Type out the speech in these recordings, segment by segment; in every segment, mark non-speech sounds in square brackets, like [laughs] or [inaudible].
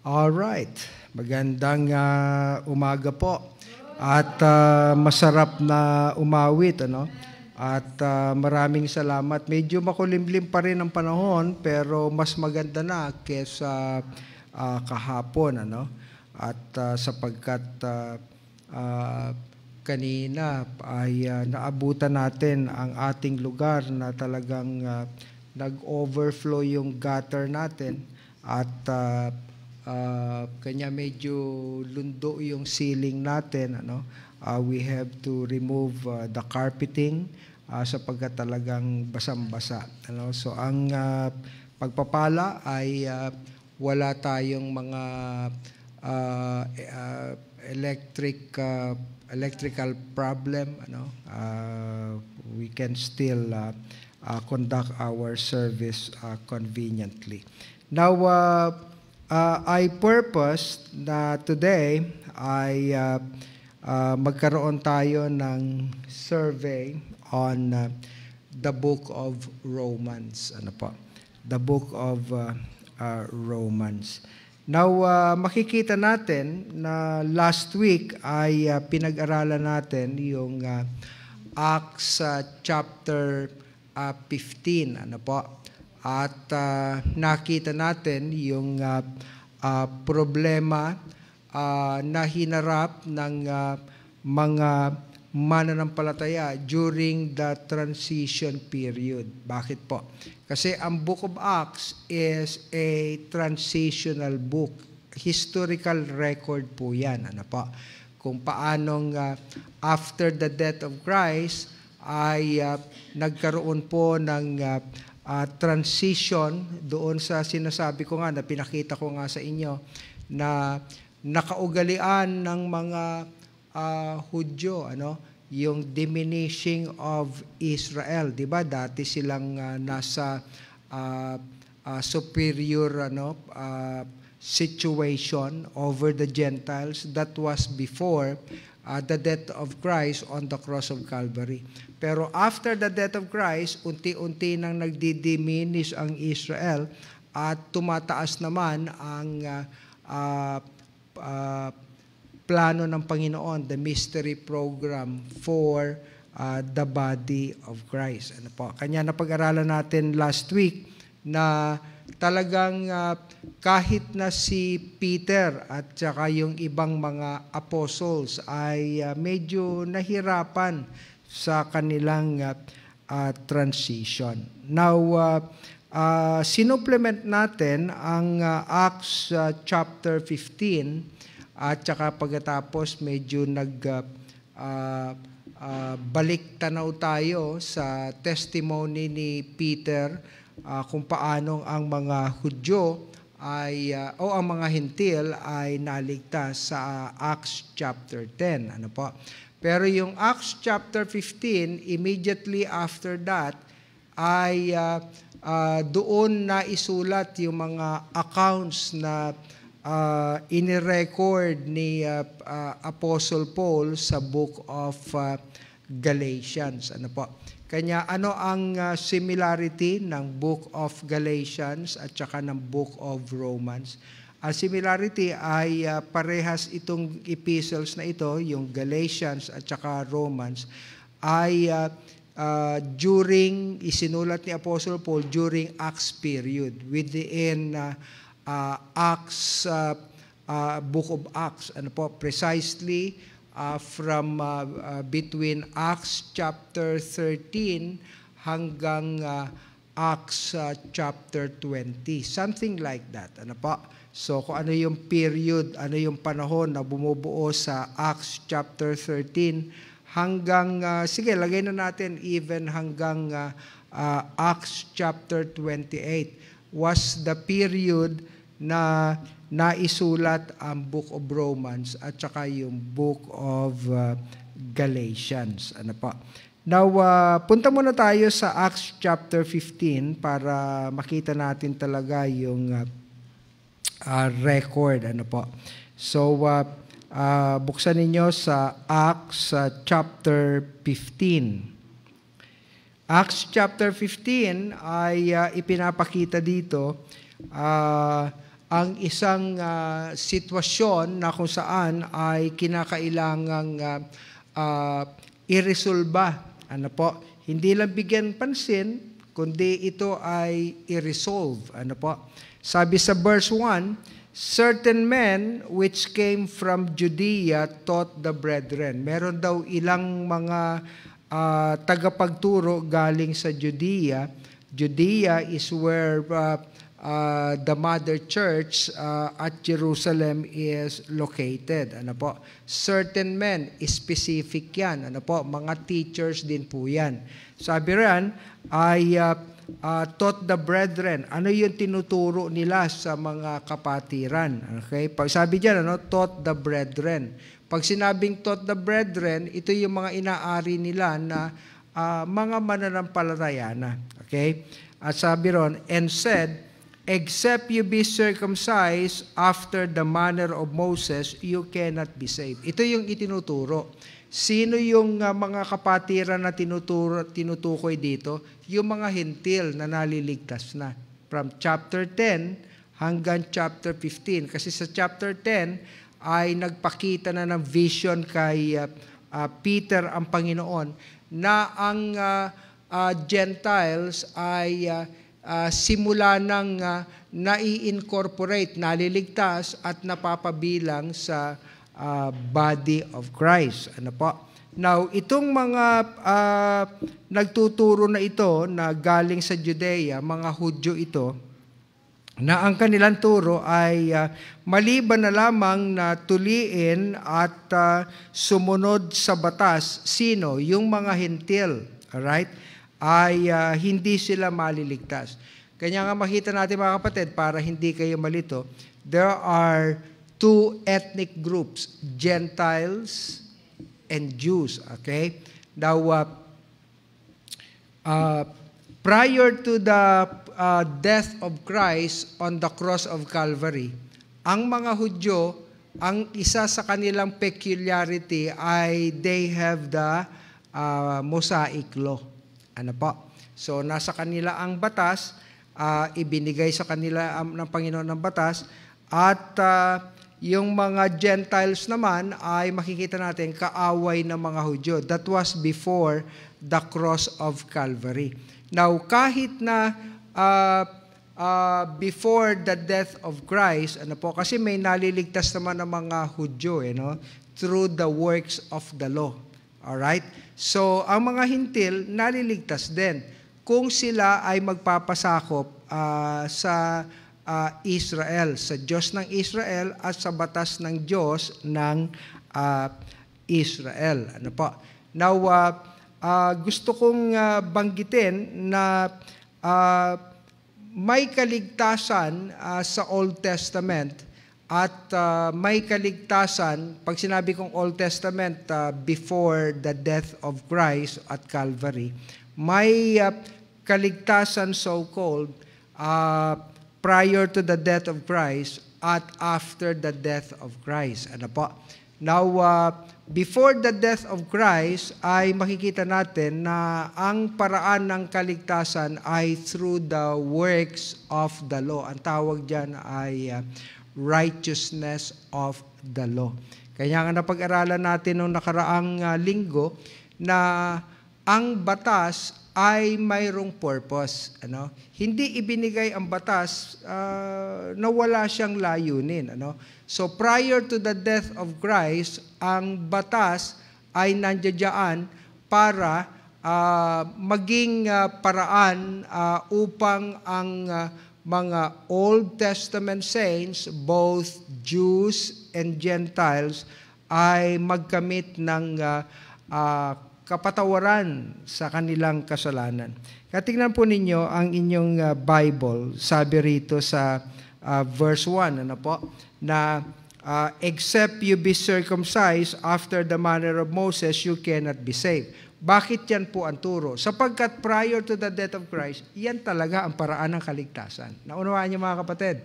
All right. Magandang uh, umaga po. At uh, masarap na umawit, ano? At uh, maraming salamat. Medyo makulimlim pa rin ang panahon, pero mas maganda na kaysa uh, kahapon, ano? At uh, sapagkat uh, uh, kanina ay uh, naabutan natin ang ating lugar na talagang uh, nag-overflow yung gutter natin at uh, uh, kanya medyo lundo yung ceiling natin ano uh, we have to remove uh, the carpeting uh, sapagkat talagang basang-basa ano so ang uh, pagpapala ay uh, wala tayong mga uh, uh, electric uh, electrical problem ano uh, we can still uh, uh, conduct our service uh, conveniently now uh, uh, I purposed na today ay uh, uh, magkaroon tayo ng survey on uh, the book of Romans. Ano po? The book of uh, uh, Romans. Now, uh, makikita natin na last week ay uh, pinag-aralan natin yung uh, Acts uh, chapter uh, 15. Ano po? At uh, nakita natin yung uh, uh, problema uh, na hinarap ng uh, mga mananampalataya during the transition period. Bakit po? Kasi ang Book of Acts is a transitional book. Historical record po yan. Ano po? Kung paanong uh, after the death of Christ, ay uh, nagkaroon po ng uh, uh, transition doon sa sinasabi ko nga na pinakita ko nga sa inyo na nakaugalian ng mga uh, Hudyo ano yung diminishing of Israel 'di ba dati silang uh, nasa uh, uh, superior ano uh, situation over the Gentiles that was before uh, the death of Christ on the cross of Calvary pero after the death of Christ, unti-unti nang nagdi-diminish ang Israel at tumataas naman ang uh, uh, uh, plano ng Panginoon, the mystery program for uh, the body of Christ. Ano po? Kanya na pag-aralan natin last week na talagang uh, kahit na si Peter at saka yung ibang mga apostles ay uh, medyo nahirapan sa kanilang uh, uh, transition. Now, uh, ah, uh, sinupplement natin ang uh, Acts uh, chapter 15 at saka pagkatapos medyo nag uh, uh, balik tanaw tayo sa testimony ni Peter uh, kung paano ang mga Hudyo ay uh, o ang mga hintil ay naligtas sa uh, Acts chapter 10 ano po pero yung Acts chapter 15, immediately after that, ay uh, uh, doon na isulat yung mga accounts na uh, inirecord ni uh, uh, Apostle Paul sa book of uh, Galatians. Ano po? Kanya ano ang uh, similarity ng book of Galatians at saka ng book of Romans? Ang similarity ay uh, parehas itong epistles na ito, yung Galatians at saka Romans, ay uh, uh, during, isinulat ni Apostle Paul during Acts period, within uh, uh, Acts, uh, uh, Book of Acts, ano po, precisely uh, from uh, uh, between Acts chapter 13 hanggang uh, Acts uh, chapter 20, something like that. Ano po? So kung ano yung period, ano yung panahon na bumubuo sa Acts chapter 13 hanggang, uh, sige lagay na natin even hanggang uh, uh, Acts chapter 28 was the period na naisulat ang Book of Romans at saka yung Book of uh, Galatians. Ano pa? Now, uh, punta muna tayo sa Acts chapter 15 para makita natin talaga yung uh, uh, record. Ano po? So, uh, uh, buksan ninyo sa Acts uh, chapter 15. Acts chapter 15 ay uh, ipinapakita dito uh, ang isang uh, sitwasyon na kung saan ay kinakailangang uh, uh, iresolba. Ano po? Hindi lang bigyan pansin, kundi ito ay i-resolve. Ano po? Sabi sa verse 1, Certain men which came from Judea taught the brethren. Meron daw ilang mga uh, tagapagturo galing sa Judea. Judea is where uh, uh, the mother church uh, at Jerusalem is located. Ano po? Certain men, specific yan. Ano po? Mga teachers din po yan. Sabi rin, ay uh, uh, taught the brethren. Ano yung tinuturo nila sa mga kapatiran? Okay? Pag sabi diyan ano, taught the brethren. Pag sinabing taught the brethren, ito yung mga inaari nila na uh, mga mananampalataya na. Okay? At sabi ron, and said, except you be circumcised after the manner of Moses, you cannot be saved. Ito yung itinuturo. Sino yung uh, mga kapatiran na tinuturo, tinutukoy dito? Yung mga hintil na naliligtas na. From chapter 10 hanggang chapter 15. Kasi sa chapter 10 ay nagpakita na ng vision kay uh, uh, Peter ang Panginoon na ang uh, uh, Gentiles ay uh, uh, simula nang uh, nai-incorporate, naliligtas at napapabilang sa uh, body of Christ. Ano po? Now, itong mga uh, nagtuturo na ito na galing sa Judea, mga Hudyo ito, na ang kanilang turo ay uh, maliban na lamang na tuliin at uh, sumunod sa batas, sino? Yung mga hintil, alright? Ay uh, hindi sila maliligtas. Kanya nga makita natin mga kapatid, para hindi kayo malito, there are two ethnic groups, Gentiles and Jews. Okay? Now, uh, uh, prior to the uh, death of Christ on the cross of Calvary, ang mga Hudyo, ang isa sa kanilang peculiarity ay they have the uh, Mosaic Law. Ano po? So, nasa kanila ang batas, uh, ibinigay sa kanila um, ng Panginoon ng batas, at uh, yung mga Gentiles naman ay makikita natin kaaway ng mga Hudyo. That was before the cross of Calvary. Now, kahit na uh, uh, before the death of Christ, ano po, kasi may naliligtas naman ng mga Hudyo, eh, no? through the works of the law. Alright? So, ang mga hintil, naliligtas din kung sila ay magpapasakop uh, sa uh, Israel, sa Diyos ng Israel at sa batas ng Diyos ng uh, Israel. Ano po? Now, uh, uh, gusto kong uh, banggitin na uh, may kaligtasan uh, sa Old Testament at uh, may kaligtasan, pag sinabi kong Old Testament, uh, before the death of Christ at Calvary, may uh, kaligtasan so-called uh, prior to the death of Christ at after the death of Christ. Ano po? Now, uh, before the death of Christ, ay makikita natin na ang paraan ng kaligtasan ay through the works of the law. Ang tawag dyan ay uh, righteousness of the law. Kaya nga napag-aralan natin nung nakaraang uh, linggo na ang batas ay mayroong purpose. Ano? Hindi ibinigay ang batas uh, na wala siyang layunin. Ano? So prior to the death of Christ, ang batas ay nandiyan para uh, maging uh, paraan uh, upang ang uh, mga Old Testament saints, both Jews and Gentiles, ay magkamit ng uh, uh, kapatawaran sa kanilang kasalanan. Katingnan po ninyo ang inyong uh, Bible, sabi rito sa uh, verse 1, ano po, na uh, except you be circumcised after the manner of Moses, you cannot be saved. Bakit yan po ang turo? Sapagkat prior to the death of Christ, yan talaga ang paraan ng kaligtasan. Naunawaan niyo mga kapatid.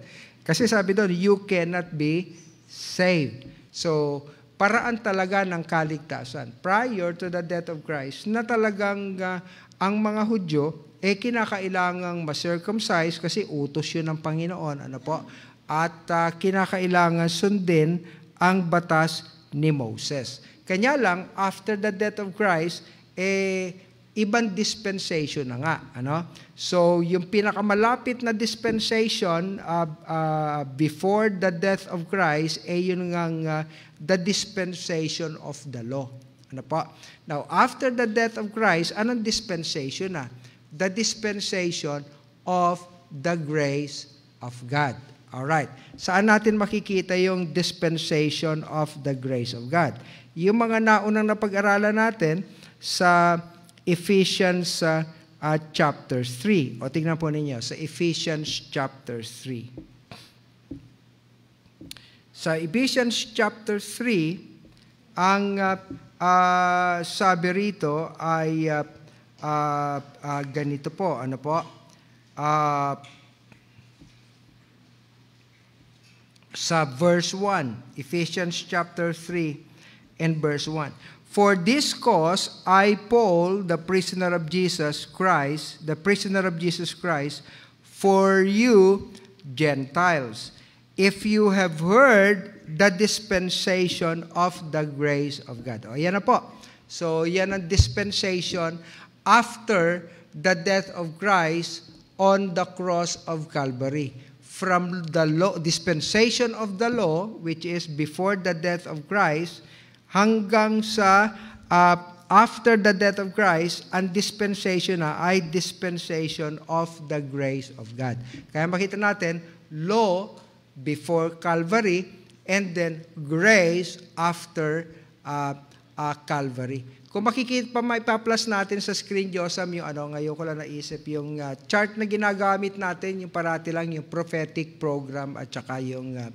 Kasi sabi doon, you cannot be saved. So, paraan talaga ng kaligtasan prior to the death of Christ na talagang uh, ang mga Hudyo eh kinakailangang ma-circumcise kasi utos yun ng Panginoon. Ano po? At uh, kinakailangan sundin ang batas ni Moses. Kanya lang, after the death of Christ, eh, ibang dispensation na nga. Ano? So, yung pinakamalapit na dispensation uh, uh, before the death of Christ ay eh, yun nga uh, the dispensation of the law. Ano po? Now, after the death of Christ, anong dispensation na? The dispensation of the grace of God. All right. Saan natin makikita yung dispensation of the grace of God? Yung mga naunang napag-aralan natin sa Ephesians uh, uh, chapter 3. O tingnan po ninyo sa Ephesians chapter 3. Sa Ephesians chapter 3, ang uh, uh, sabi rito ay uh, uh, uh, ganito po. Ano po? Uh, sa verse 1, Ephesians chapter 3 and verse 1. For this cause, I, Paul, the prisoner of Jesus Christ, the prisoner of Jesus Christ, for you Gentiles, if you have heard the dispensation of the grace of God. O, yan na po. So, yan ang dispensation after the death of Christ on the cross of Calvary. From the law, dispensation of the law, which is before the death of Christ, hanggang sa uh, after the death of Christ, ang dispensation na ay dispensation of the grace of God. Kaya makita natin, law before Calvary and then grace after uh, uh, Calvary. Kung makikita pa, maipa-plus natin sa screen, Josam, yung ano, ngayon ko lang naisip, yung uh, chart na ginagamit natin, yung parati lang, yung prophetic program at saka yung uh,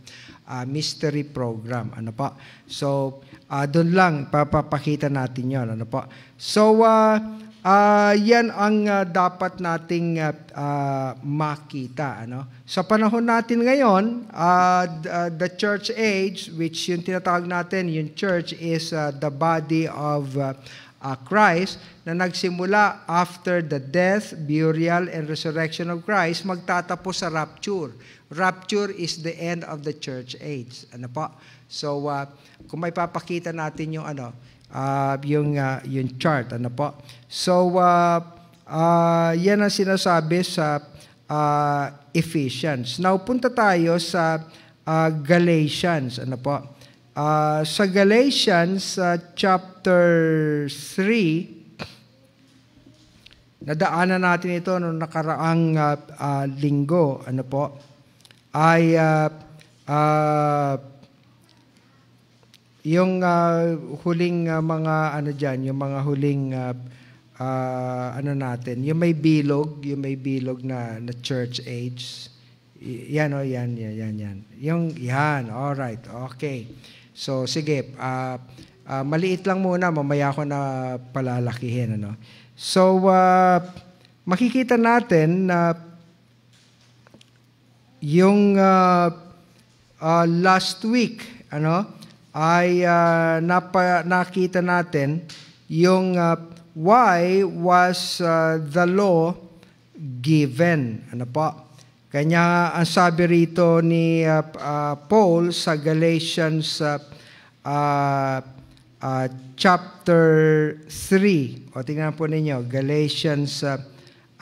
uh, mystery program. Ano pa? So, uh, doon lang, papapakita natin yon Ano pa? So, uh, Uh, yan ang uh, dapat nating uh, uh, makita. Ano? Sa panahon natin ngayon, uh, uh, the church age, which yung tinatawag natin, yung church is uh, the body of uh, uh, Christ, na nagsimula after the death, burial, and resurrection of Christ, magtatapos sa rapture. Rapture is the end of the church age. Ano po? So, uh, kung may papakita natin yung ano, uh, yung, uh, yung chart. Ano po? So, uh, uh, yan ang sinasabi sa uh, Ephesians. Now, punta tayo sa uh, Galatians. Ano po? Uh, sa Galatians uh, chapter 3, nadaanan natin ito noong nakaraang uh, uh, linggo, ano po, ay uh, uh, yung uh, huling uh, mga ano diyan, yung mga huling uh, uh, ano natin, yung may bilog, yung may bilog na na church age. Y- yan oh, yan, yan, yan, yan. Yung yan, all right. Okay. So sige, uh, uh, maliit lang muna, mamaya ko na palalakihin ano. So uh, makikita natin na uh, yung uh, uh, last week, ano, ay uh, napa, nakita natin yung uh, why was uh, the law given. Ano po? Kanya ang sabi rito ni uh, uh, Paul sa Galatians uh, uh, uh, chapter 3. O tingnan po ninyo, Galatians uh,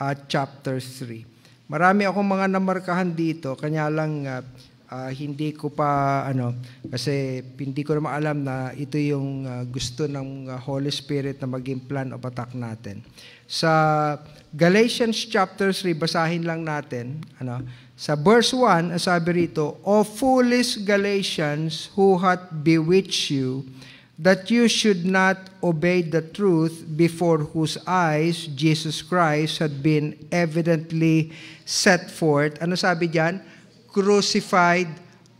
uh, chapter 3. Marami akong mga namarkahan dito, kanya lang uh, uh, hindi ko pa ano kasi hindi ko na maalam na ito yung uh, gusto ng uh, Holy Spirit na maging plan of attack natin. Sa Galatians chapter 3 basahin lang natin ano sa verse 1 sabi rito, O foolish Galatians who hath bewitched you that you should not obey the truth before whose eyes Jesus Christ had been evidently set forth. Ano sabi diyan? crucified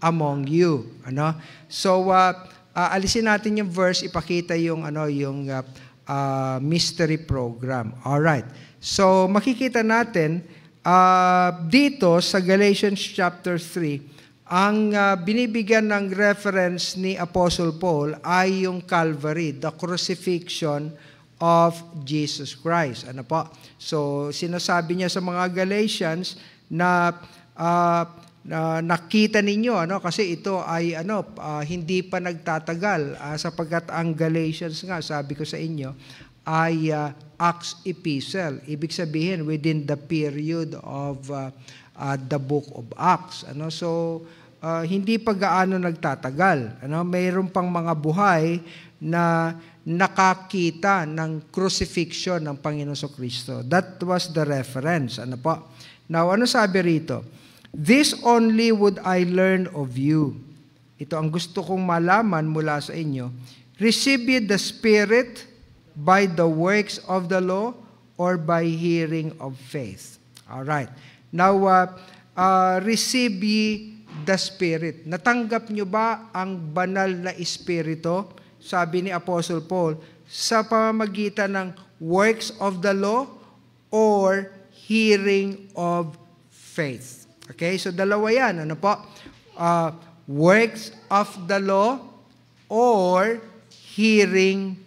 among you. Ano? So, uh, uh, alisin natin yung verse, ipakita yung, ano, yung uh, uh, mystery program. All right. So, makikita natin uh, dito sa Galatians chapter 3, ang uh, binibigyan ng reference ni Apostle Paul ay yung Calvary, the crucifixion of Jesus Christ. Ano po? So, sinasabi niya sa mga Galatians na uh, uh, nakita ninyo ano kasi ito ay ano uh, hindi pa nagtatagal uh, sapagkat ang Galatians nga sabi ko sa inyo ay uh, Acts epistle ibig sabihin within the period of uh, uh, the book of Acts ano so uh, hindi pa gaano nagtatagal ano mayroon pang mga buhay na nakakita ng crucifixion ng Panginoon Kristo that was the reference ano po now ano sabi rito This only would I learn of you. Ito ang gusto kong malaman mula sa inyo. Receive ye the Spirit by the works of the law or by hearing of faith. All right. Now, uh, uh, receive ye the Spirit. Natanggap nyo ba ang banal na Espiritu? Sabi ni Apostle Paul, sa pamamagitan ng works of the law or hearing of faith. Okay? So dalawa yan. Ano po? Uh, works of the law or hearing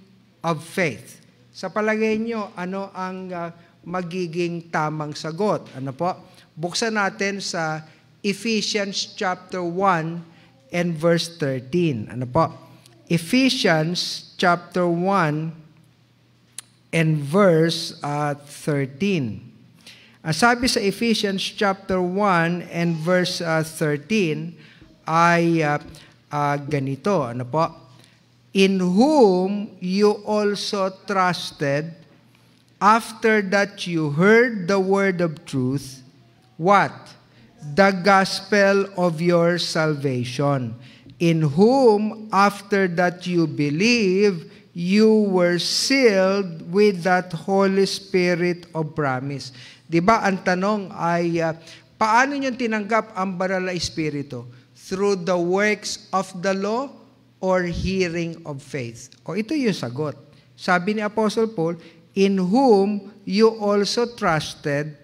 of faith. Sa palagay nyo, ano ang uh, magiging tamang sagot? Ano po? Buksan natin sa Ephesians chapter 1 and verse 13. Ano po? Ephesians chapter 1 and verse uh, 13. Ang sabi sa Ephesians chapter 1 and verse uh, 13 ay uh, uh, ganito, ano po? In whom you also trusted after that you heard the word of truth, what? The gospel of your salvation. In whom after that you believe, you were sealed with that Holy Spirit of promise. 'Di ba? Ang tanong ay uh, paano niyo tinanggap ang banal na espiritu? Through the works of the law or hearing of faith? O ito yung sagot. Sabi ni Apostle Paul, in whom you also trusted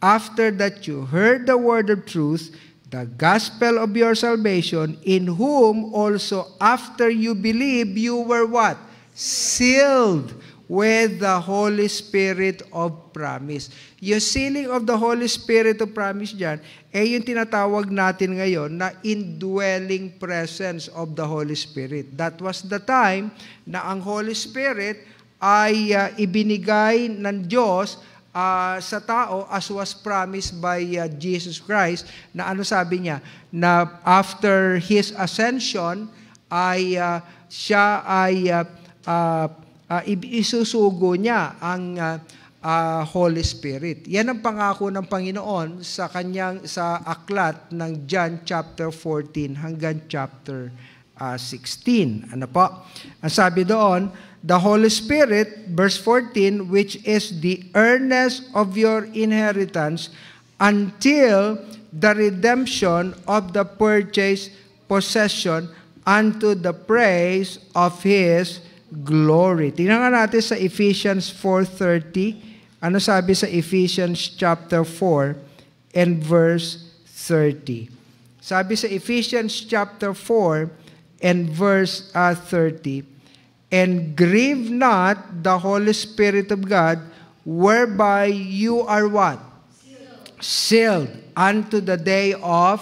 after that you heard the word of truth, the gospel of your salvation, in whom also after you believe you were what? Sealed with the Holy Spirit of promise. Yung sealing of the Holy Spirit of promise dyan, eh yung tinatawag natin ngayon na indwelling presence of the Holy Spirit. That was the time na ang Holy Spirit ay uh, ibinigay ng Diyos uh, sa tao as was promised by uh, Jesus Christ na ano sabi niya na after his ascension ay uh, siya ay uh, uh, uh, isusugo niya ang uh, uh, Holy Spirit. Yan ang pangako ng Panginoon sa kanyang sa aklat ng John chapter 14 hanggang chapter uh, 16. Ano po? Ang sabi doon, the Holy Spirit, verse 14, which is the earnest of your inheritance until the redemption of the purchased possession unto the praise of His glory. Tingnan nga natin sa Ephesians 4.30. Ano sabi sa Ephesians chapter 4 and verse 30? Sabi sa Ephesians chapter 4 and verse uh, ah, 30, And grieve not the Holy Spirit of God, whereby you are what? Sealed, unto the day of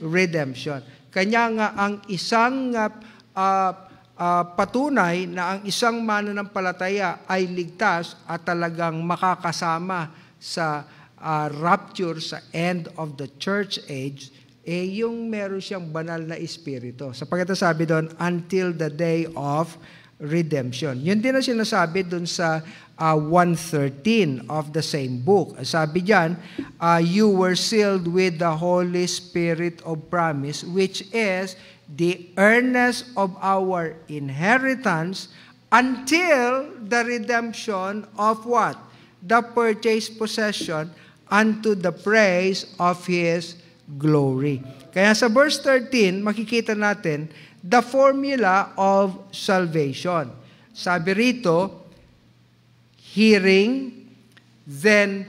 redemption. redemption. Kanya nga ang isang uh, uh, patunay na ang isang mananampalataya ay ligtas at talagang makakasama sa uh, rapture sa end of the church age, eh yung meron siyang banal na espiritu. Sapagkat sabi doon, until the day of redemption. Yun din ang sinasabi doon sa uh, ah, 113 of the same book. Sabi diyan, uh, you were sealed with the Holy Spirit of promise, which is the earnest of our inheritance until the redemption of what? The purchased possession unto the praise of His glory. Kaya sa verse 13, makikita natin the formula of salvation. Sabi rito, hearing, then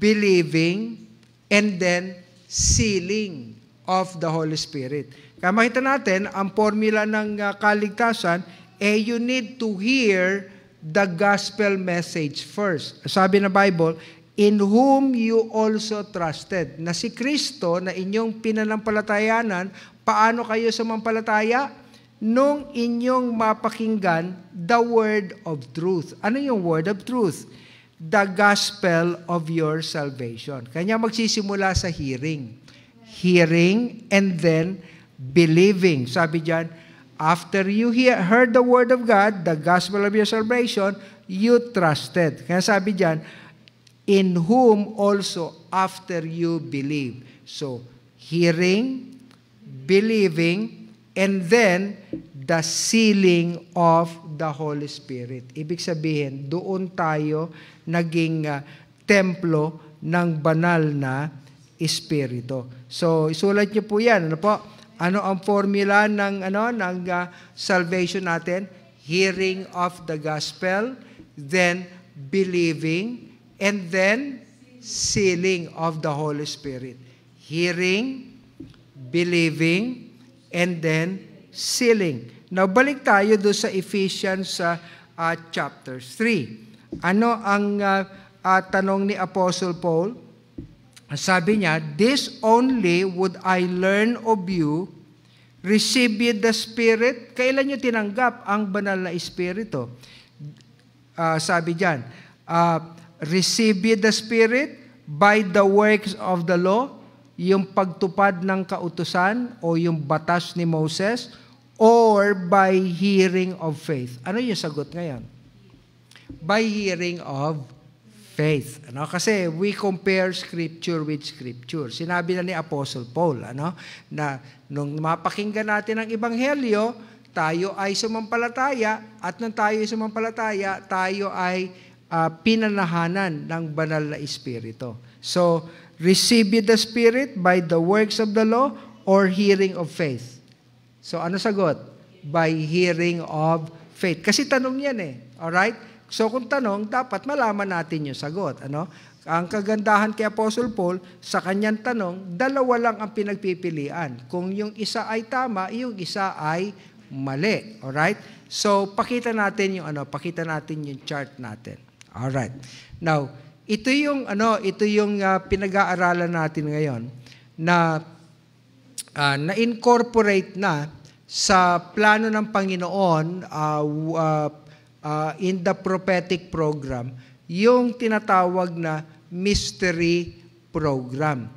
believing, and then sealing of the Holy Spirit. Kaya makita natin, ang formula ng ah, kaligtasan, eh you need to hear the gospel message first. Sabi ng Bible, in whom you also trusted. Na si Kristo na inyong pinanampalatayanan, paano kayo sumampalataya? Nung inyong mapakinggan the word of truth. Ano yung word of truth? The gospel of your salvation. Kanya magsisimula sa hearing. Hearing and then believing. Sabi diyan, after you hear, heard the word of God, the gospel of your salvation, you trusted. Kaya sabi diyan, in whom also after you believe. So, hearing, believing, and then the sealing of the Holy Spirit. Ibig sabihin, doon tayo naging uh, templo ng banal na Espiritu. So, isulat niyo po yan. Ano po? Ano ang formula ng ano ng uh, salvation natin? Hearing of the gospel, then believing, and then sealing of the Holy Spirit. Hearing, believing, and then sealing. Now balik tayo do sa Ephesians uh, uh, chapter 3. Ano ang uh, uh, tanong ni Apostle Paul? Sabi niya, This only would I learn of you, receive the Spirit. Kailan niyo tinanggap ang banal na Espiritu? Uh, sabi diyan, uh, ah, receive the Spirit by the works of the law, yung pagtupad ng kautusan o yung batas ni Moses, or by hearing of faith. Ano yung sagot ngayon? By hearing of faith. Ano? Kasi we compare scripture with scripture. Sinabi na ni Apostle Paul ano? na nung mapakinggan natin ang Ebanghelyo, tayo ay sumampalataya at nung tayo ay sumampalataya, tayo ay uh, pinanahanan ng banal na Espiritu. So, receive the Spirit by the works of the law or hearing of faith. So, ano sagot? By hearing of faith. Kasi tanong yan eh. All right? So kung tanong, dapat malaman natin yung sagot. Ano? Ang kagandahan kay Apostle Paul, sa kanyang tanong, dalawa lang ang pinagpipilian. Kung yung isa ay tama, yung isa ay mali. Alright? So, pakita natin yung ano, pakita natin yung chart natin. Alright. Now, ito yung ano, ito yung uh, pinag-aaralan natin ngayon na uh, ah, na incorporate na sa plano ng Panginoon uh, uh, uh, in the prophetic program, yung tinatawag na mystery program.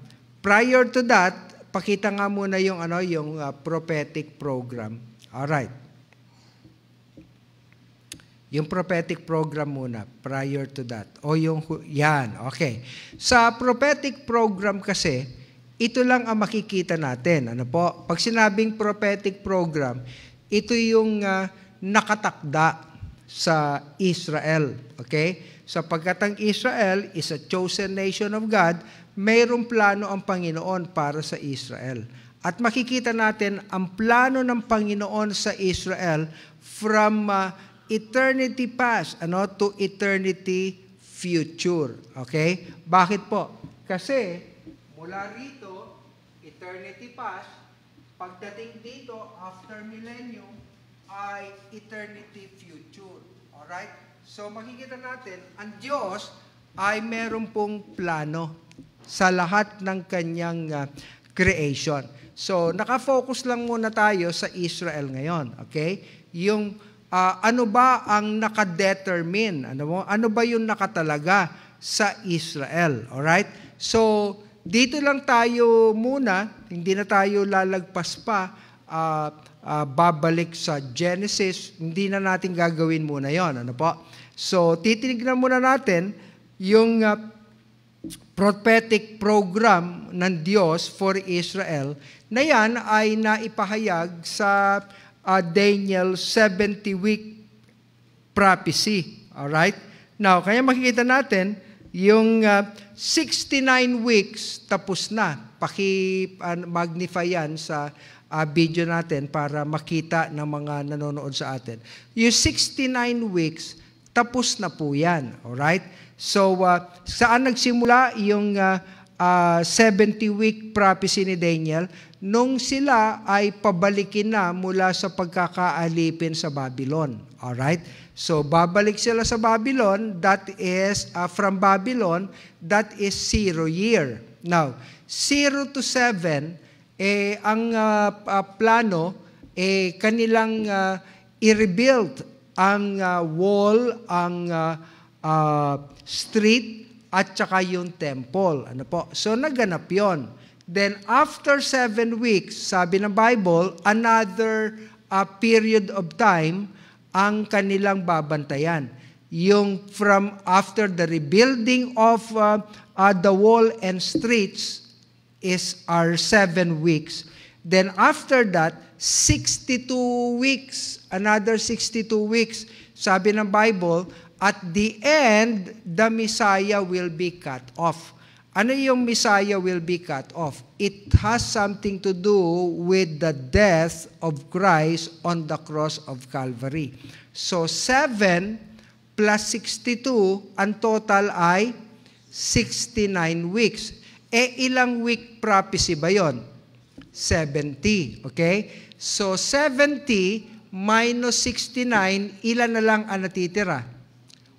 Prior to that, pakita nga muna yung ano, yung uh, prophetic program. All right. Yung prophetic program muna prior to that. O yung yan, okay. Sa prophetic program kasi, ito lang ang makikita natin. Ano po? Pag sinabing prophetic program, ito yung uh, nakatakda sa Israel. Okay? Sapagkat ang Israel is a chosen nation of God, mayroong plano ang Panginoon para sa Israel. At makikita natin ang plano ng Panginoon sa Israel from uh, eternity past ano to eternity future. Okay? Bakit po? Kasi mula rito eternity past pagdating dito after millennium ay eternity future. Alright? So makikita natin, ang Diyos ay meron pong plano sa lahat ng kanyang uh, creation. So nakafocus lang muna tayo sa Israel ngayon. Okay? Yung uh, ano ba ang nakadetermine? Ano, mo? ano ba yung nakatalaga sa Israel? Alright? So dito lang tayo muna, hindi na tayo lalagpas pa. Uh, uh, babalik sa Genesis, hindi na natin gagawin muna yon Ano po? So, titinignan muna natin yung uh, prophetic program ng Diyos for Israel na yan ay naipahayag sa uh, Daniel 70-week prophecy. Alright? Now, kaya makikita natin, yung uh, 69 weeks tapos na. Paki-magnify uh, yan sa uh, video natin para makita ng mga nanonood sa atin. Yung 69 weeks, tapos na po yan. Alright? So, uh, saan nagsimula yung uh, ah, uh, 70-week prophecy ni Daniel? Nung sila ay pabalikin na mula sa pagkakaalipin sa Babylon. Alright? So, babalik sila sa Babylon. That is, uh, from Babylon, that is zero year. Now, zero to seven, eh, ang uh, plano, eh, kanilang uh, i-rebuild ang uh, wall, ang uh, uh, street, at saka yung temple. Ano po? So naganap yon. Then after seven weeks, sabi ng Bible, another uh, period of time ang kanilang babantayan. Yung from after the rebuilding of uh, uh, the wall and streets, is our seven weeks. Then after that, 62 weeks, another 62 weeks. Sabi ng Bible, at the end, the Messiah will be cut off. Ano yung Messiah will be cut off? It has something to do with the death of Christ on the cross of Calvary. So 7 plus 62, ang total ay 69 weeks. Eh, ilang week prophecy ba yon? 70, okay? So, 70 minus 69, ilan na lang ang natitira?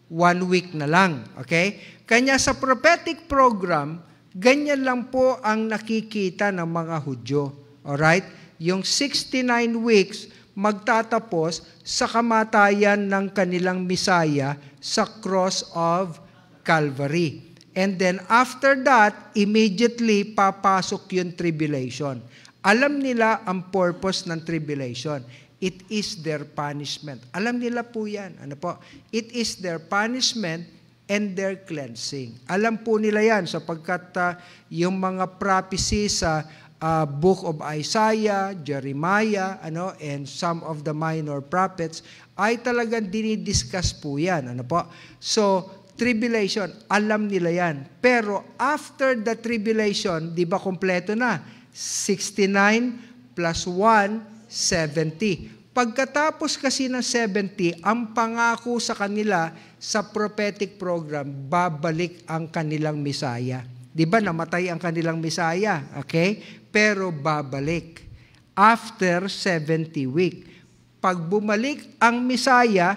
One week na lang, okay? Kanya sa prophetic program, ganyan lang po ang nakikita ng mga Hudyo, alright? Yung 69 weeks, magtatapos sa kamatayan ng kanilang Misaya sa cross of Calvary. And then after that, immediately papasok yung tribulation. Alam nila ang purpose ng tribulation. It is their punishment. Alam nila po yan. Ano po? It is their punishment and their cleansing. Alam po nila yan sapagkat uh, yung mga prophecy sa uh, book of Isaiah, Jeremiah, ano, and some of the minor prophets ay talagang dinidiscuss po yan. Ano po? So, tribulation. Alam nila yan. Pero after the tribulation, di ba kompleto na? 69 plus 1, 70. Pagkatapos kasi ng 70, ang pangako sa kanila sa prophetic program, babalik ang kanilang Misaya. Di ba namatay ang kanilang Misaya? Okay? Pero babalik after 70 week. Pag bumalik ang Misaya,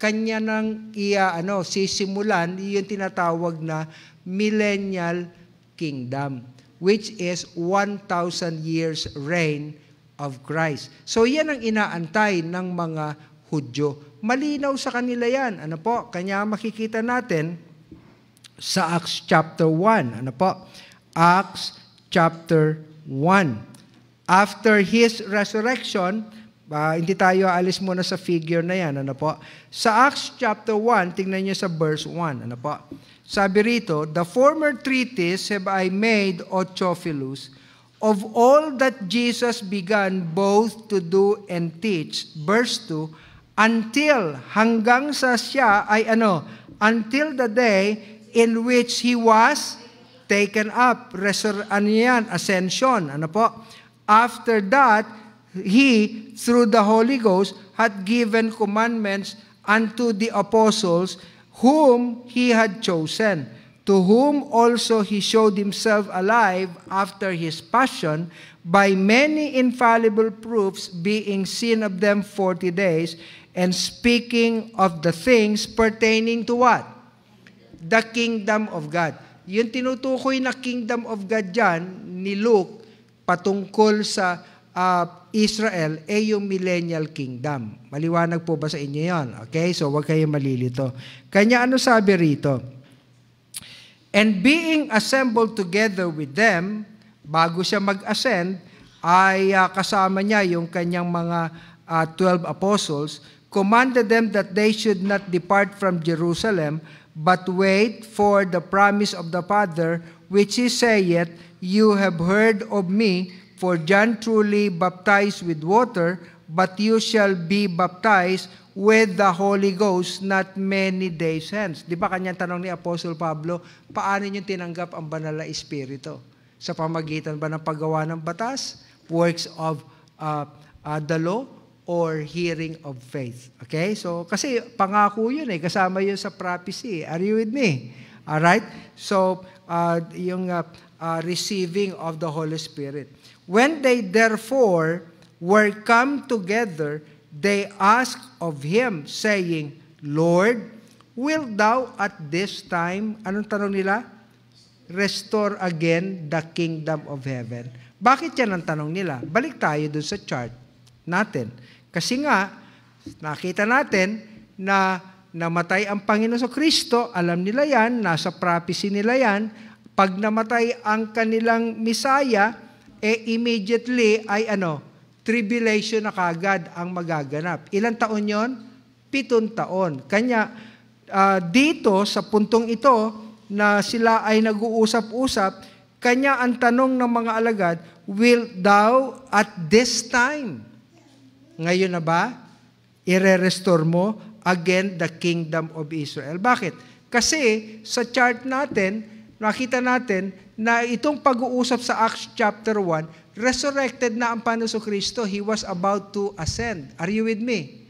kanya nang iya, ano, sisimulan yung tinatawag na millennial kingdom which is 1,000 years reign of Christ. So yan ang inaantay ng mga Hudyo. Malinaw sa kanila yan. Ano po? Kanya makikita natin sa Acts chapter 1. Ano po? Acts chapter 1. After his resurrection, ba, ah, hindi tayo alis muna sa figure na yan. Ano po? Sa Acts chapter 1, tingnan niyo sa verse 1. Ano po? Sabi rito, The former treatise have I made, O Trophimus, of all that Jesus began both to do and teach, verse 2, until, hanggang sa siya ay ano, until the day in which he was taken up, resur, ano yan, ascension, ano po. After that, he, through the Holy Ghost, had given commandments unto the apostles whom he had chosen, to whom also he showed himself alive after his passion, by many infallible proofs, being seen of them forty days, and speaking of the things pertaining to what? The kingdom of God. Yung tinutukoy na kingdom of God dyan, ni Luke, patungkol sa uh, Israel ay eh, yung millennial kingdom. Maliwanag po ba sa inyo yon? Okay, so huwag kayong malilito. Kanya ano sabi rito? And being assembled together with them, bago siya mag-ascend, ay uh, kasama niya yung kanyang mga uh, ah, 12 apostles, commanded them that they should not depart from Jerusalem, but wait for the promise of the Father, which he saith, You have heard of me, For John truly baptized with water, but you shall be baptized with the Holy Ghost not many days hence. Di ba kanyang tanong ni Apostle Pablo, paano niyo tinanggap ang banal na Espiritu? Sa pamagitan ba ng paggawa ng batas, works of uh, uh, the law, or hearing of faith? Okay? So, kasi pangako yun eh. Kasama yun sa prophecy. Eh. Are you with me? Alright? So, uh, yung uh, uh, receiving of the Holy Spirit. When they therefore were come together, they asked of him, saying, Lord, will thou at this time, anong tanong nila? Restore again the kingdom of heaven. Bakit yan ang tanong nila? Balik tayo dun sa chart natin. Kasi nga, nakita natin na namatay ang Panginoon sa Kristo, alam nila yan, nasa prophecy nila yan, pag namatay ang kanilang Misaya, eh immediately ay ano, tribulation na kagad ang magaganap. Ilan taon yon? Pitong taon. Kanya, uh, dito sa puntong ito na sila ay nag-uusap-usap, kanya ang tanong ng mga alagad, Will thou at this time, ngayon na ba, ire-restore mo again the kingdom of Israel? Bakit? Kasi sa chart natin, nakita natin na itong pag-uusap sa Acts chapter 1, resurrected na ang Panuso Kristo, He was about to ascend. Are you with me?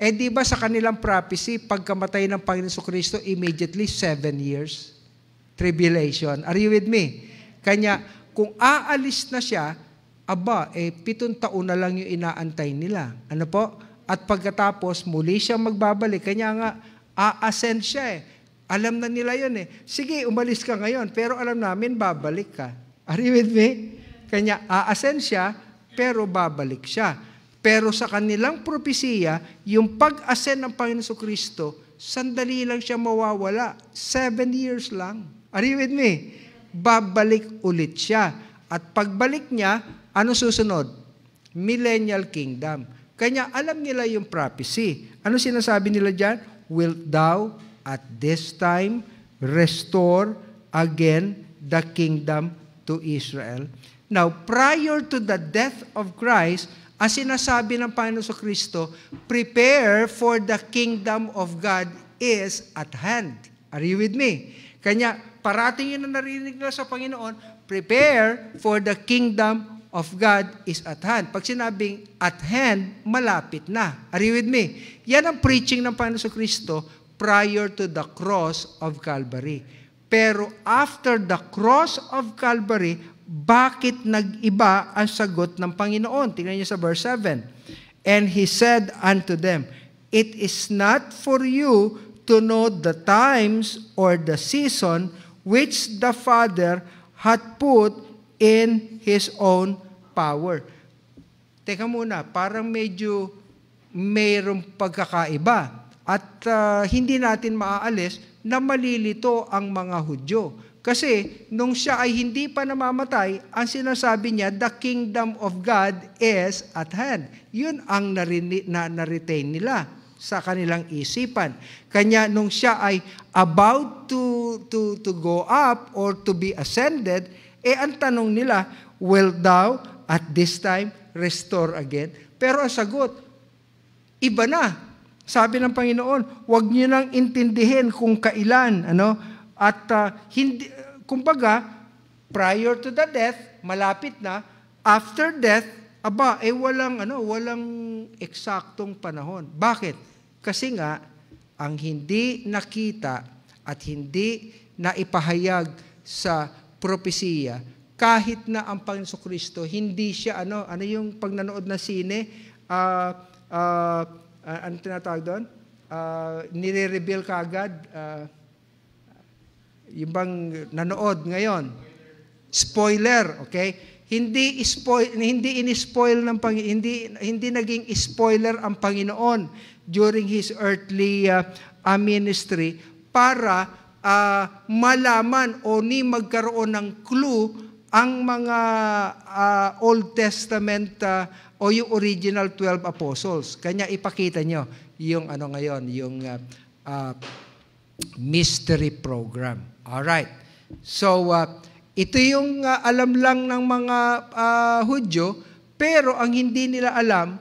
Eh di ba sa kanilang prophecy, pagkamatay ng Panginoon Kristo, immediately seven years tribulation. Are you with me? Kanya, kung aalis na siya, aba, eh pitong taon na lang yung inaantay nila. Ano po? At pagkatapos, muli siya magbabalik. Kanya nga, a-ascend siya eh. Alam na nila yon eh. Sige, umalis ka ngayon, pero alam namin, babalik ka. Are you with me? Kanya, aasen siya, pero babalik siya. Pero sa kanilang propesiya, yung pag-asen ng Panginoon Kristo, sandali lang siya mawawala. Seven years lang. Are you with me? Babalik ulit siya. At pagbalik niya, ano susunod? Millennial Kingdom. Kanya alam nila yung prophecy. Ano sinasabi nila dyan? Wilt thou at this time restore again the kingdom to Israel. Now, prior to the death of Christ, ang sinasabi ng Panginoon sa Kristo, prepare for the kingdom of God is at hand. Are you with me? Kanya, parating yun na narinig na sa Panginoon, prepare for the kingdom of God is at hand. Pag sinabing at hand, malapit na. Are you with me? Yan ang preaching ng Panginoon sa Kristo prior to the cross of Calvary. Pero after the cross of Calvary, bakit nag-iba ang sagot ng Panginoon? Tingnan niyo sa verse 7. And he said unto them, It is not for you to know the times or the season which the Father hath put in His own power. Teka muna, parang medyo mayroong pagkakaiba. At uh, hindi natin maaalis na malilito ang mga Hudyo. Kasi nung siya ay hindi pa namamatay, ang sinasabi niya, the kingdom of God is at hand. Yun ang narini, na, na-retain nila sa kanilang isipan. Kanya nung siya ay about to, to, to go up or to be ascended, eh ang tanong nila, will thou at this time restore again? Pero ang sagot, iba na sabi ng Panginoon, huwag niyo nang intindihin kung kailan, ano? At uh, hindi kumbaga prior to the death, malapit na, after death, aba, eh walang ano, walang eksaktong panahon. Bakit? Kasi nga ang hindi nakita at hindi naipahayag sa propesiya kahit na ang Panginoon Kristo hindi siya ano ano yung pag nanood na sine uh, uh, uh, ano tinatawag doon? Uh, nire-reveal ka agad. Uh, ah, yung bang nanood ngayon? Spoiler, okay? Hindi spoil hindi in-spoil ng Panginoon, hindi hindi naging spoiler ang Panginoon during his earthly uh, ministry para uh, malaman o ni magkaroon ng clue ang mga uh, Old Testament uh, o yung original 12 apostles. Kanya ipakita nyo yung ano ngayon, yung uh, uh, mystery program. All right. So, uh, ito yung uh, alam lang ng mga uh, Hudyo, pero ang hindi nila alam,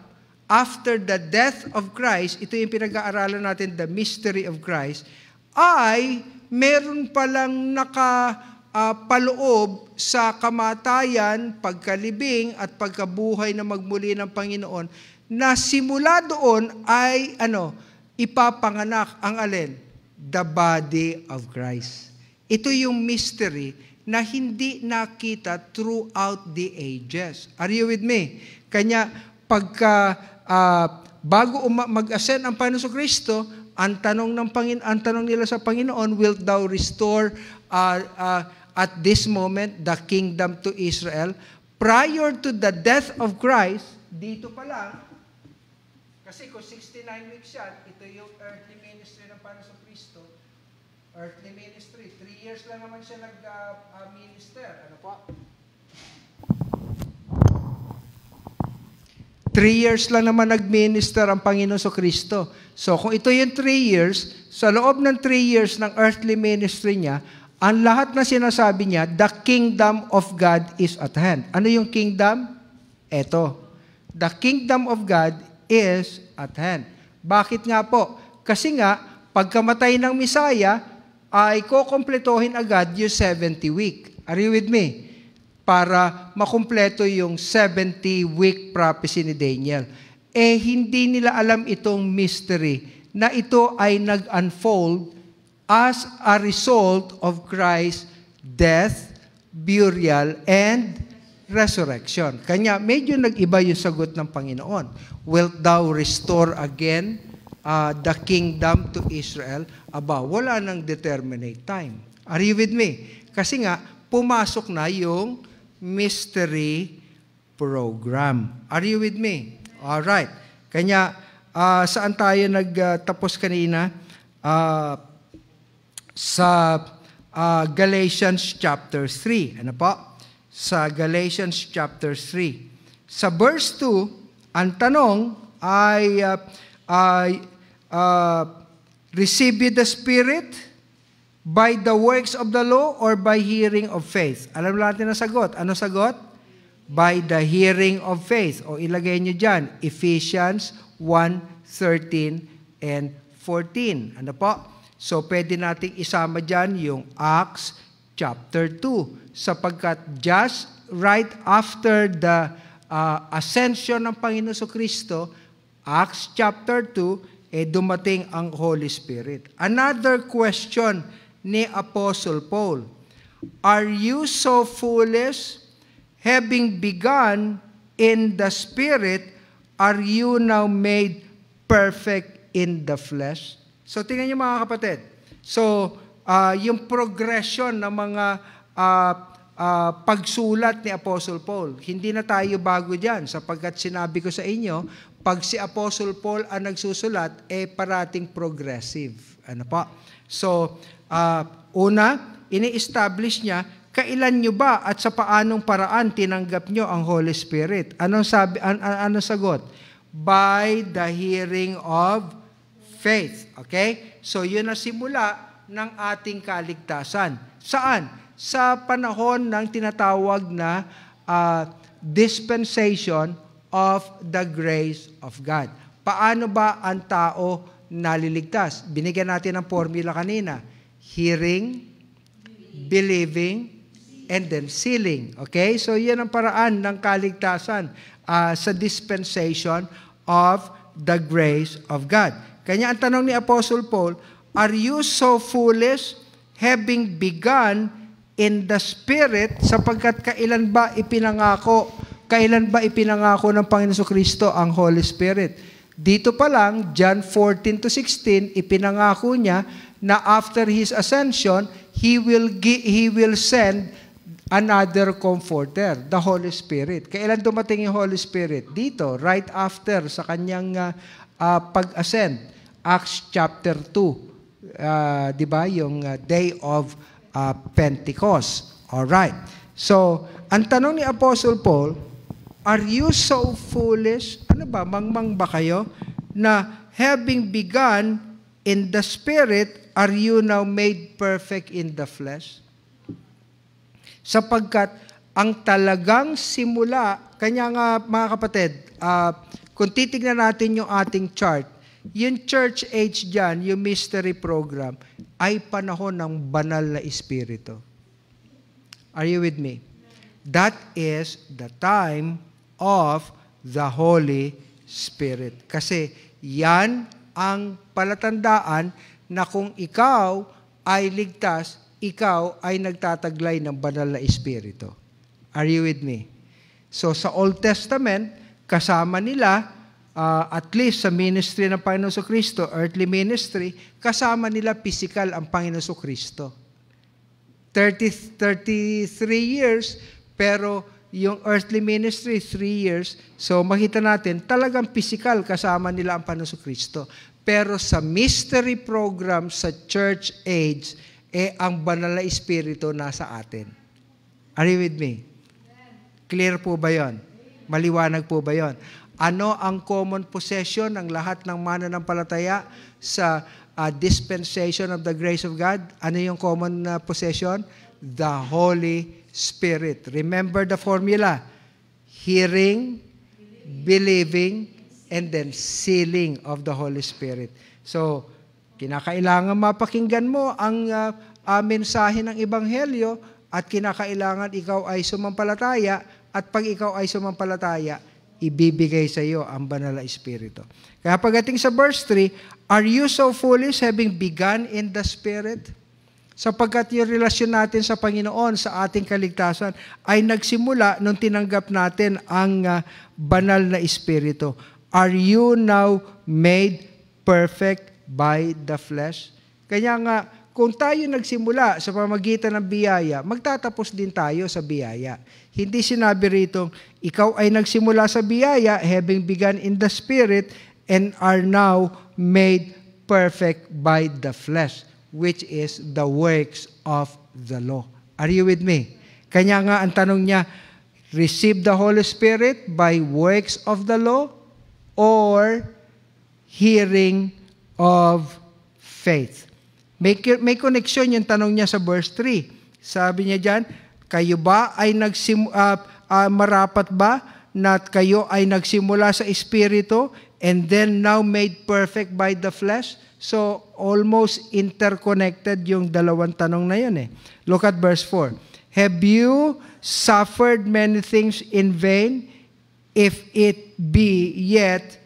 after the death of Christ, ito yung pinag-aaralan natin, the mystery of Christ, ay meron palang naka uh, paloob sa kamatayan, pagkalibing at pagkabuhay na magmuli ng Panginoon na simula doon ay ano, ipapanganak ang alin? The body of Christ. Ito yung mystery na hindi nakita throughout the ages. Are you with me? Kanya pagka uh, bago mag-ascend ang Panginoon Kristo, ang tanong, ng Pangin ang tanong nila sa Panginoon, Wilt thou restore uh, uh, at this moment the kingdom to Israel? Prior to the death of Christ, dito pa lang, kasi kung 69 weeks yan, ito yung earthly ministry ng Panginoon Kristo, earthly ministry, 3 years lang naman siya nag Uh, uh, minister. ano po? Three years lang naman nag-minister ang Panginoon so Kristo. So kung ito yung three years, sa loob ng three years ng earthly ministry niya, ang lahat na sinasabi niya, the kingdom of God is at hand. Ano yung kingdom? Ito. The kingdom of God is at hand. Bakit nga po? Kasi nga, pagkamatay ng Misaya, ay kukompletohin agad yung 70 week. Are you with me? para makumpleto yung 70-week prophecy ni Daniel. Eh, hindi nila alam itong mystery na ito ay nag-unfold as a result of Christ's death, burial, and resurrection. Kanya, medyo nag-iba yung sagot ng Panginoon. Wilt thou restore again uh, the kingdom to Israel? Aba, wala nang determinate time. Are you with me? Kasi nga, pumasok na yung mystery program. Are you with me? All right. Kanya uh, saan tayo nagtapos ah, uh, kanina? Uh, sa uh, Galatians chapter 3. Ano po? Sa Galatians chapter 3. Sa verse 2, ang tanong ay uh, ay uh, receive the spirit By the works of the law or by hearing of faith? Alam natin ang sagot. Ano sagot? By the hearing of faith. O ilagay nyo dyan, Ephesians 1.13 and 14. Ano po? So pwede nating isama dyan yung Acts chapter 2 sapagkat just right after the uh, ascension ng Panginoon so Kristo, Acts chapter 2, eh dumating ang Holy Spirit. Another question ni Apostle Paul. Are you so foolish? Having begun in the Spirit, are you now made perfect in the flesh? So tingnan niyo mga kapatid. So uh, yung progression ng mga uh, uh, pagsulat ni Apostle Paul. Hindi na tayo bago diyan sapagkat sinabi ko sa inyo, pag si Apostle Paul ang nagsusulat, eh parating progressive. Ano po? So, Uh, una, ini-establish niya, kailan nyo ba at sa paanong paraan tinanggap nyo ang Holy Spirit? Anong, sabi, an, an, anong sagot? By the hearing of faith. Okay? So, yun ang simula ng ating kaligtasan. Saan? Sa panahon ng tinatawag na uh, dispensation of the grace of God. Paano ba ang tao naliligtas? Binigyan natin ng formula kanina hearing, believing, and then sealing. Okay? So yan ang paraan ng kaligtasan uh, sa dispensation of the grace of God. Kanya ang tanong ni Apostle Paul, Are you so foolish having begun in the Spirit sapagkat kailan ba ipinangako, kailan ba ipinangako ng Panginoon Kristo ang Holy Spirit? Dito pa lang, John 14 to 16, ipinangako niya na after His ascension, He will, gi- he will send another comforter, the Holy Spirit. Kailan dumating yung Holy Spirit? Dito, right after sa kanyang uh, uh, pag-ascend. Acts chapter 2. Uh, ah, di ba? Yung uh, day of uh, Pentecost. right. So, ang tanong ni Apostle Paul, Are you so foolish? Ano ba? Mangmang ba kayo? Na having begun in the Spirit, are you now made perfect in the flesh? Sapagkat ang talagang simula, kanya nga mga kapatid, uh, kung titignan natin yung ating chart, yung church age dyan, yung mystery program, ay panahon ng banal na espiritu. Are you with me? That is the time of the Holy Spirit. Kasi yan ang palatandaan na kung ikaw ay ligtas, ikaw ay nagtataglay ng banal na espiritu. Are you with me? So sa Old Testament, kasama nila uh, at least sa ministry ng Panginoon sa Kristo, earthly ministry, kasama nila physical ang Panginoon sa Kristo. 30, 33 years, pero yung earthly ministry, three years. So makita natin, talagang physical kasama nila ang Panuso Kristo. Pero sa mystery program sa church age, eh ang banal na espiritu nasa atin. Are you with me? Clear po ba yon? Maliwanag po ba yon? Ano ang common possession ng lahat ng mananampalataya sa uh, dispensation of the grace of God? Ano yung common uh, possession? The Holy Spirit. Remember the formula. Hearing, believing, and then sealing of the Holy Spirit. So, kinakailangan mapakinggan mo ang uh, uh, mensahe ng Ebanghelyo at kinakailangan ikaw ay sumampalataya at pag ikaw ay sumampalataya, ibibigay sa iyo ang banal na Espiritu. Kaya pagating sa verse 3, Are you so foolish having begun in the Spirit? Sapagkat yung relasyon natin sa Panginoon, sa ating kaligtasan, ay nagsimula nung tinanggap natin ang uh, banal na Espiritu. Are you now made perfect by the flesh? Kaya nga, kung tayo nagsimula sa pamagitan ng biyaya, magtatapos din tayo sa biyaya. Hindi sinabi rito, ikaw ay nagsimula sa biyaya, having begun in the Spirit, and are now made perfect by the flesh which is the works of the law. Are you with me? Kanya nga ang tanong niya, receive the Holy Spirit by works of the law or hearing of faith. May, may connection yung tanong niya sa verse 3. Sabi niya dyan, kayo ba ay nagsim, uh, ah, uh, ah, marapat ba na kayo ay nagsimula sa Espiritu and then now made perfect by the flesh? So, almost interconnected yung dalawang tanong na yun eh. Look at verse 4. Have you suffered many things in vain? If it be yet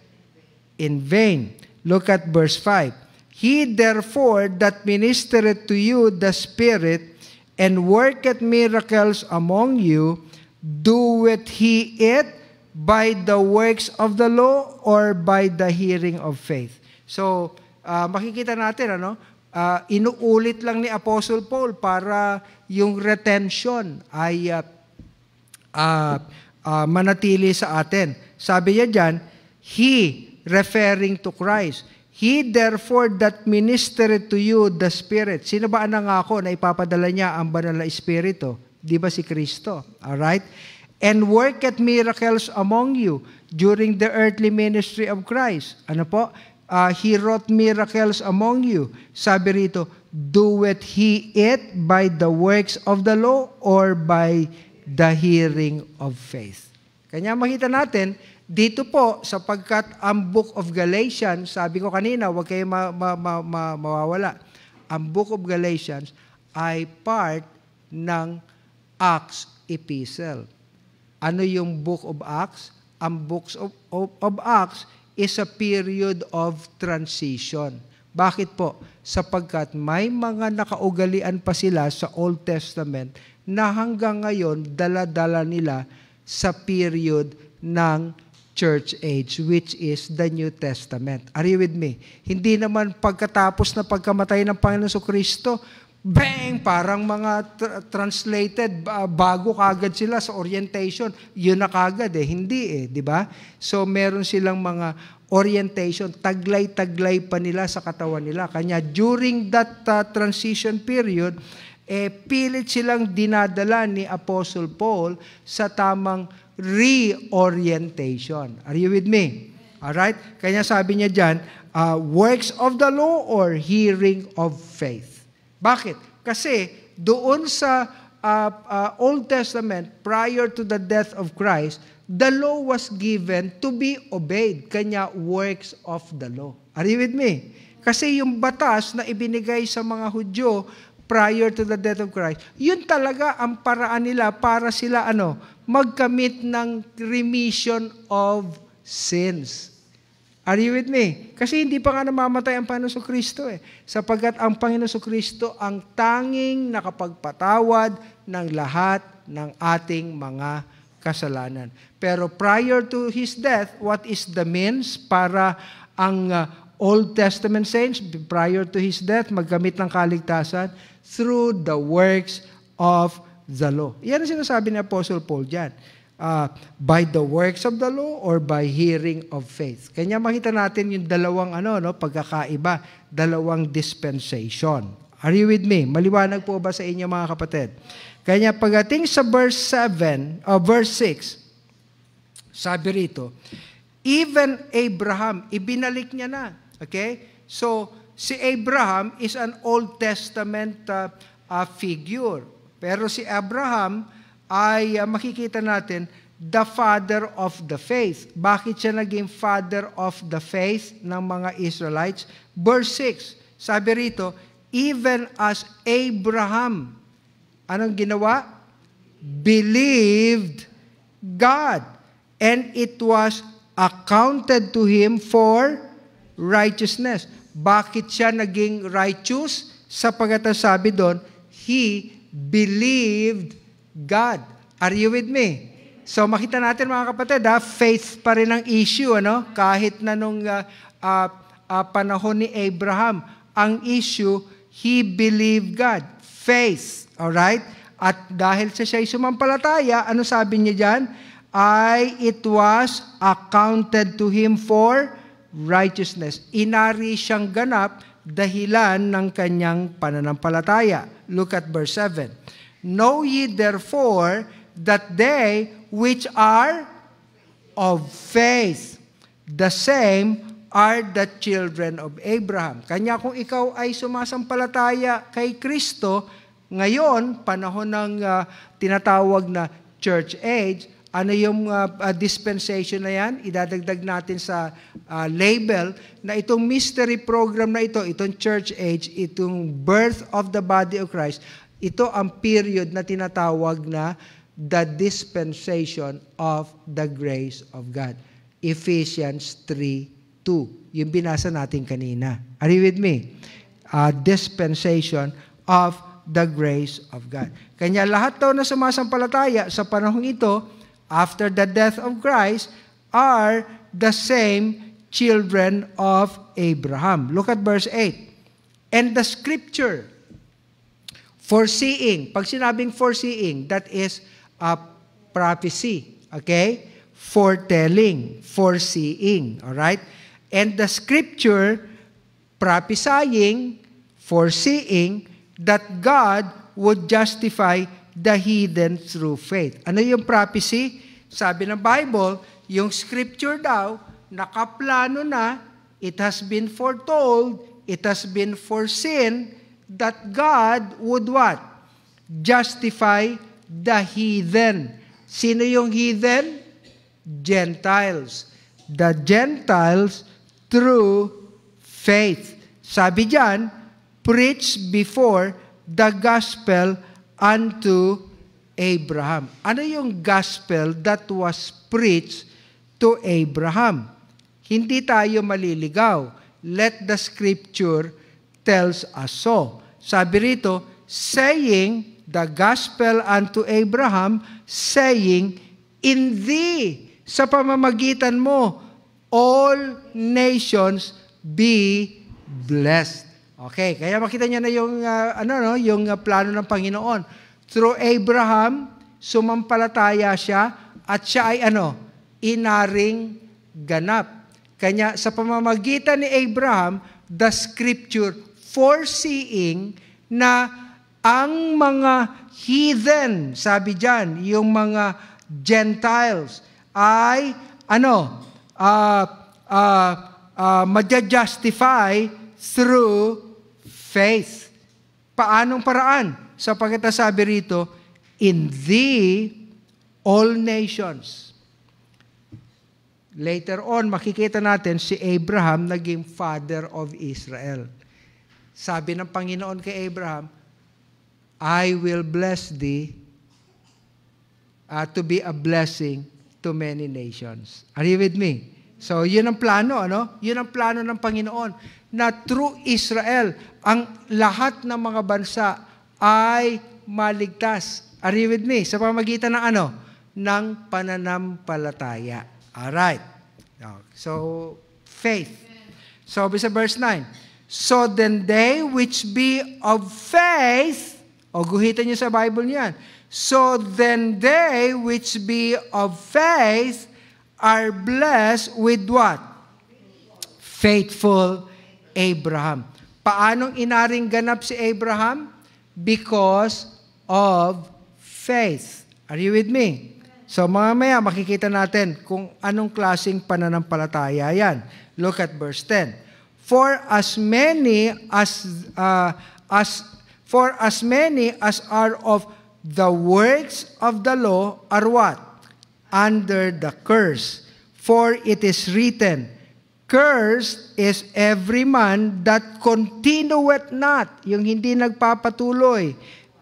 in vain. Look at verse 5. He therefore that ministereth to you the Spirit and worketh miracles among you, doeth he it by the works of the law or by the hearing of faith? So, uh, makikita natin, ano, uh, inuulit lang ni Apostle Paul para yung retention ay uh, uh, uh, manatili sa atin. Sabi niya diyan He, referring to Christ, He therefore that ministered to you the Spirit. Sino ba ang nangako na ipapadala niya ang banal na Espiritu? Di ba si Kristo? all right And work at miracles among you during the earthly ministry of Christ. Ano po? uh, He wrought miracles among you. Sabi rito, doeth He it by the works of the law or by the hearing of faith? Kanya makita natin, dito po, sapagkat ang Book of Galatians, sabi ko kanina, huwag kayo ma- ma- ma- ma- mawawala. Ang Book of Galatians ay part ng Acts Epistle. Ano yung Book of Acts? Ang Books of, of, of Acts is a period of transition. Bakit po? Sapagkat may mga nakaugalian pa sila sa Old Testament na hanggang ngayon dala-dala nila sa period ng church age, which is the New Testament. Are you with me? Hindi naman pagkatapos na pagkamatay ng Panginoon Kristo, bang, parang mga tr- translated, bago kagad sila sa orientation, yun na kagad eh, hindi eh, di ba? So meron silang mga orientation, taglay-taglay pa nila sa katawan nila. Kanya during that uh, transition period, eh, pilit silang dinadala ni Apostle Paul sa tamang reorientation. Are you with me? Alright? Kanya sabi niya dyan, uh, works of the law or hearing of faith. Bakit? Kasi doon sa uh, uh, Old Testament, prior to the death of Christ, the law was given to be obeyed. Kanya works of the law. Are you with me? Kasi yung batas na ibinigay sa mga Hudyo prior to the death of Christ, yun talaga ang paraan nila para sila ano, magkamit ng remission of sins. Are you with me? Kasi hindi pa nga namamatay ang Panginoon Kristo eh. Sapagat ang Panginoon Kristo ang tanging nakapagpatawad ng lahat ng ating mga kasalanan. Pero prior to His death, what is the means para ang uh, Old Testament saints, prior to His death, maggamit ng kaligtasan? Through the works of the law. Yan ang sinasabi ni Apostle Paul dyan uh, by the works of the law or by hearing of faith. Kanya makita natin yung dalawang ano no pagkakaiba, dalawang dispensation. Are you with me? Maliwanag po ba sa inyo mga kapatid? Kanya pagdating sa verse 7 o uh, verse 6, sabi rito, even Abraham, ibinalik niya na. Okay? So, si Abraham is an Old Testament uh, uh, figure. Pero si Abraham, ay uh, makikita natin the father of the faith. Bakit siya naging father of the faith ng mga Israelites? Verse 6, sabi rito, even as Abraham, anong ginawa? Believed God. And it was accounted to him for righteousness. Bakit siya naging righteous? Sapagat sabi doon, he believed God. Are you with me? So makita natin mga kapatid, ha, faith pa rin ang issue, ano? Kahit na nung uh, uh, uh, panahon ni Abraham, ang issue, he believed God. Faith, all right? At dahil sa siya'y sumampalataya, ano sabi niya diyan? I, it was accounted to him for righteousness. Inari siyang ganap dahilan ng kanyang pananampalataya. Look at verse 7. Know ye therefore that they which are of faith, the same are the children of Abraham. Kanya kung ikaw ay sumasampalataya kay Kristo, ngayon, panahon ng uh, tinatawag na church age, ano yung uh, dispensation na yan? Idadagdag natin sa uh, label na itong mystery program na ito, itong church age, itong birth of the body of Christ, ito ang period na tinatawag na the dispensation of the grace of God. Ephesians 3:2. Yung binasa natin kanina. Are you with me? Uh, dispensation of the grace of God. Kanya lahat daw na sumasampalataya sa panahong ito, after the death of Christ, are the same children of Abraham. Look at verse 8. And the scripture, Foreseeing. Pag sinabing foreseeing, that is a prophecy. Okay? Foretelling, foreseeing. Alright? And the scripture prophesying, foreseeing, that God would justify the heathen through faith. Ano yung prophecy? Sabi ng Bible, yung scripture daw, nakaplano na, it has been foretold, it has been foreseen, that God would what? Justify the heathen. Sino yung heathen? Gentiles. The Gentiles through faith. Sabi diyan, preach before the gospel unto Abraham. Ano yung gospel that was preached to Abraham? Hindi tayo maliligaw. Let the scripture tells us so. Sabi rito, saying the gospel unto Abraham, saying, In thee, sa pamamagitan mo, all nations be blessed. Okay, kaya makita niya na yung uh, ano no, yung uh, plano ng Panginoon. Through Abraham, sumampalataya siya at siya ay ano, inaring ganap. Kanya sa pamamagitan ni Abraham, the scripture foreseeing na ang mga heathen, sabi diyan, yung mga Gentiles ay ano, uh, ah, uh, ah, uh, ah, madja-justify through faith. Paanong paraan? Sa so, sabi rito, in the all nations. Later on, makikita natin si Abraham naging father of Israel. Sabi ng Panginoon kay Abraham, I will bless thee uh, to be a blessing to many nations. Are you with me? So, yun ang plano, ano? Yun ang plano ng Panginoon na through Israel, ang lahat ng mga bansa ay maligtas. Are you with me? Sa pamagitan ng ano? Ng pananampalataya. Alright. So, faith. So, sa verse 9, So then they which be of faith, o guhitan niyo sa Bible niyan, so then they which be of faith are blessed with what? Faithful Abraham. Paanong inaring ganap si Abraham? Because of faith. Are you with me? So mamaya makikita natin kung anong klasing pananampalataya yan. Look at verse 10. For as many as uh, as for as many as are of the works of the law are what? Under the curse. For it is written, Cursed is every man that continueth not, yung hindi nagpapatuloy,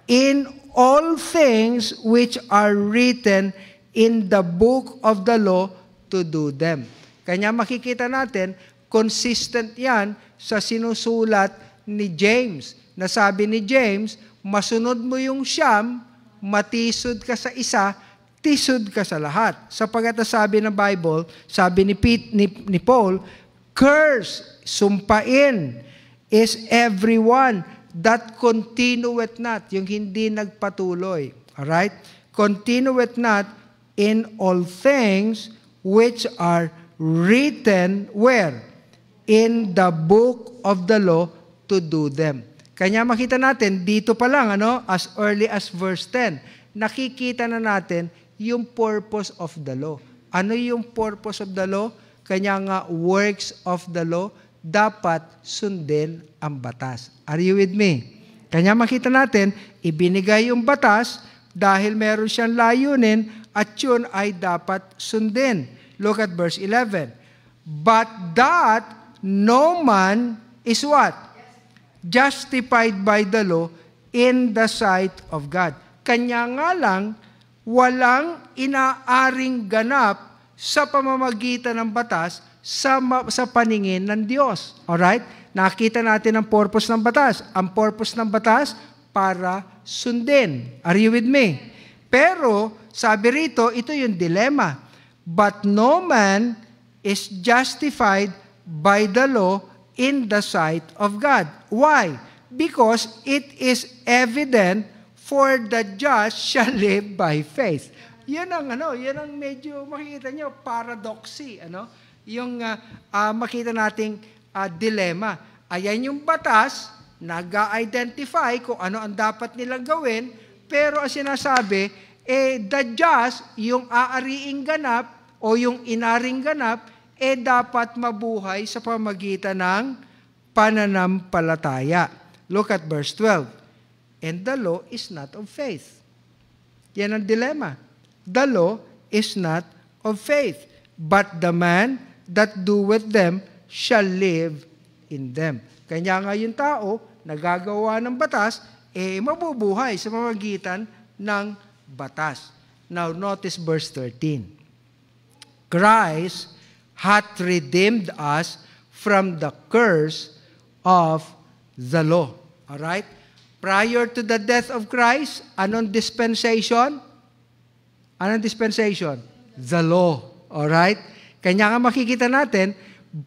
in all things which are written in the book of the law to do them. Kanya makikita natin, Consistent yan sa sinusulat ni James. Nasabi ni James, masunod mo yung siyam, matisod ka sa isa, tisod ka sa lahat. Sapagat sabi ng Bible, sabi ni, Pete, ni, ni Paul, curse, sumpain, is everyone that continueth not, yung hindi nagpatuloy. Alright? Continueth not in all things which are written where? in the book of the law to do them. Kanya makita natin, dito pa lang, ano, as early as verse 10, nakikita na natin yung purpose of the law. Ano yung purpose of the law? Kanya nga, works of the law, dapat sundin ang batas. Are you with me? Kanya makita natin, ibinigay yung batas dahil meron siyang layunin at yun ay dapat sundin. Look at verse 11. But that no man is what? Justified by the law in the sight of God. Kanya nga lang, walang inaaring ganap sa pamamagitan ng batas sa, sa paningin ng Diyos. Alright? Nakita natin ang purpose ng batas. Ang purpose ng batas, para sundin. Are you with me? Pero, sabi rito, ito yung dilemma. But no man is justified by the law in the sight of God. Why? Because it is evident for the just shall [laughs] live by faith. Yan ang ano, yan ang medyo makikita nyo, paradoxy, ano? Yung uh, uh, makita nating uh, ah, dilemma. Ayan yung batas, nag-identify kung ano ang dapat nilang gawin, pero ang sinasabi, eh, the just, yung aariing ganap o yung inaring ganap, eh dapat mabuhay sa pamagitan ng pananampalataya. Look at verse 12. And the law is not of faith. Yan ang dilema. The law is not of faith, but the man that doeth them shall live in them. Kanya nga yung tao, nagagawa ng batas, eh mabubuhay sa pamagitan ng batas. Now notice verse 13. Christ hath redeemed us from the curse of the law. All right? Prior to the death of Christ, anong dispensation? Anong dispensation? The law. All right? Kanya nga makikita natin,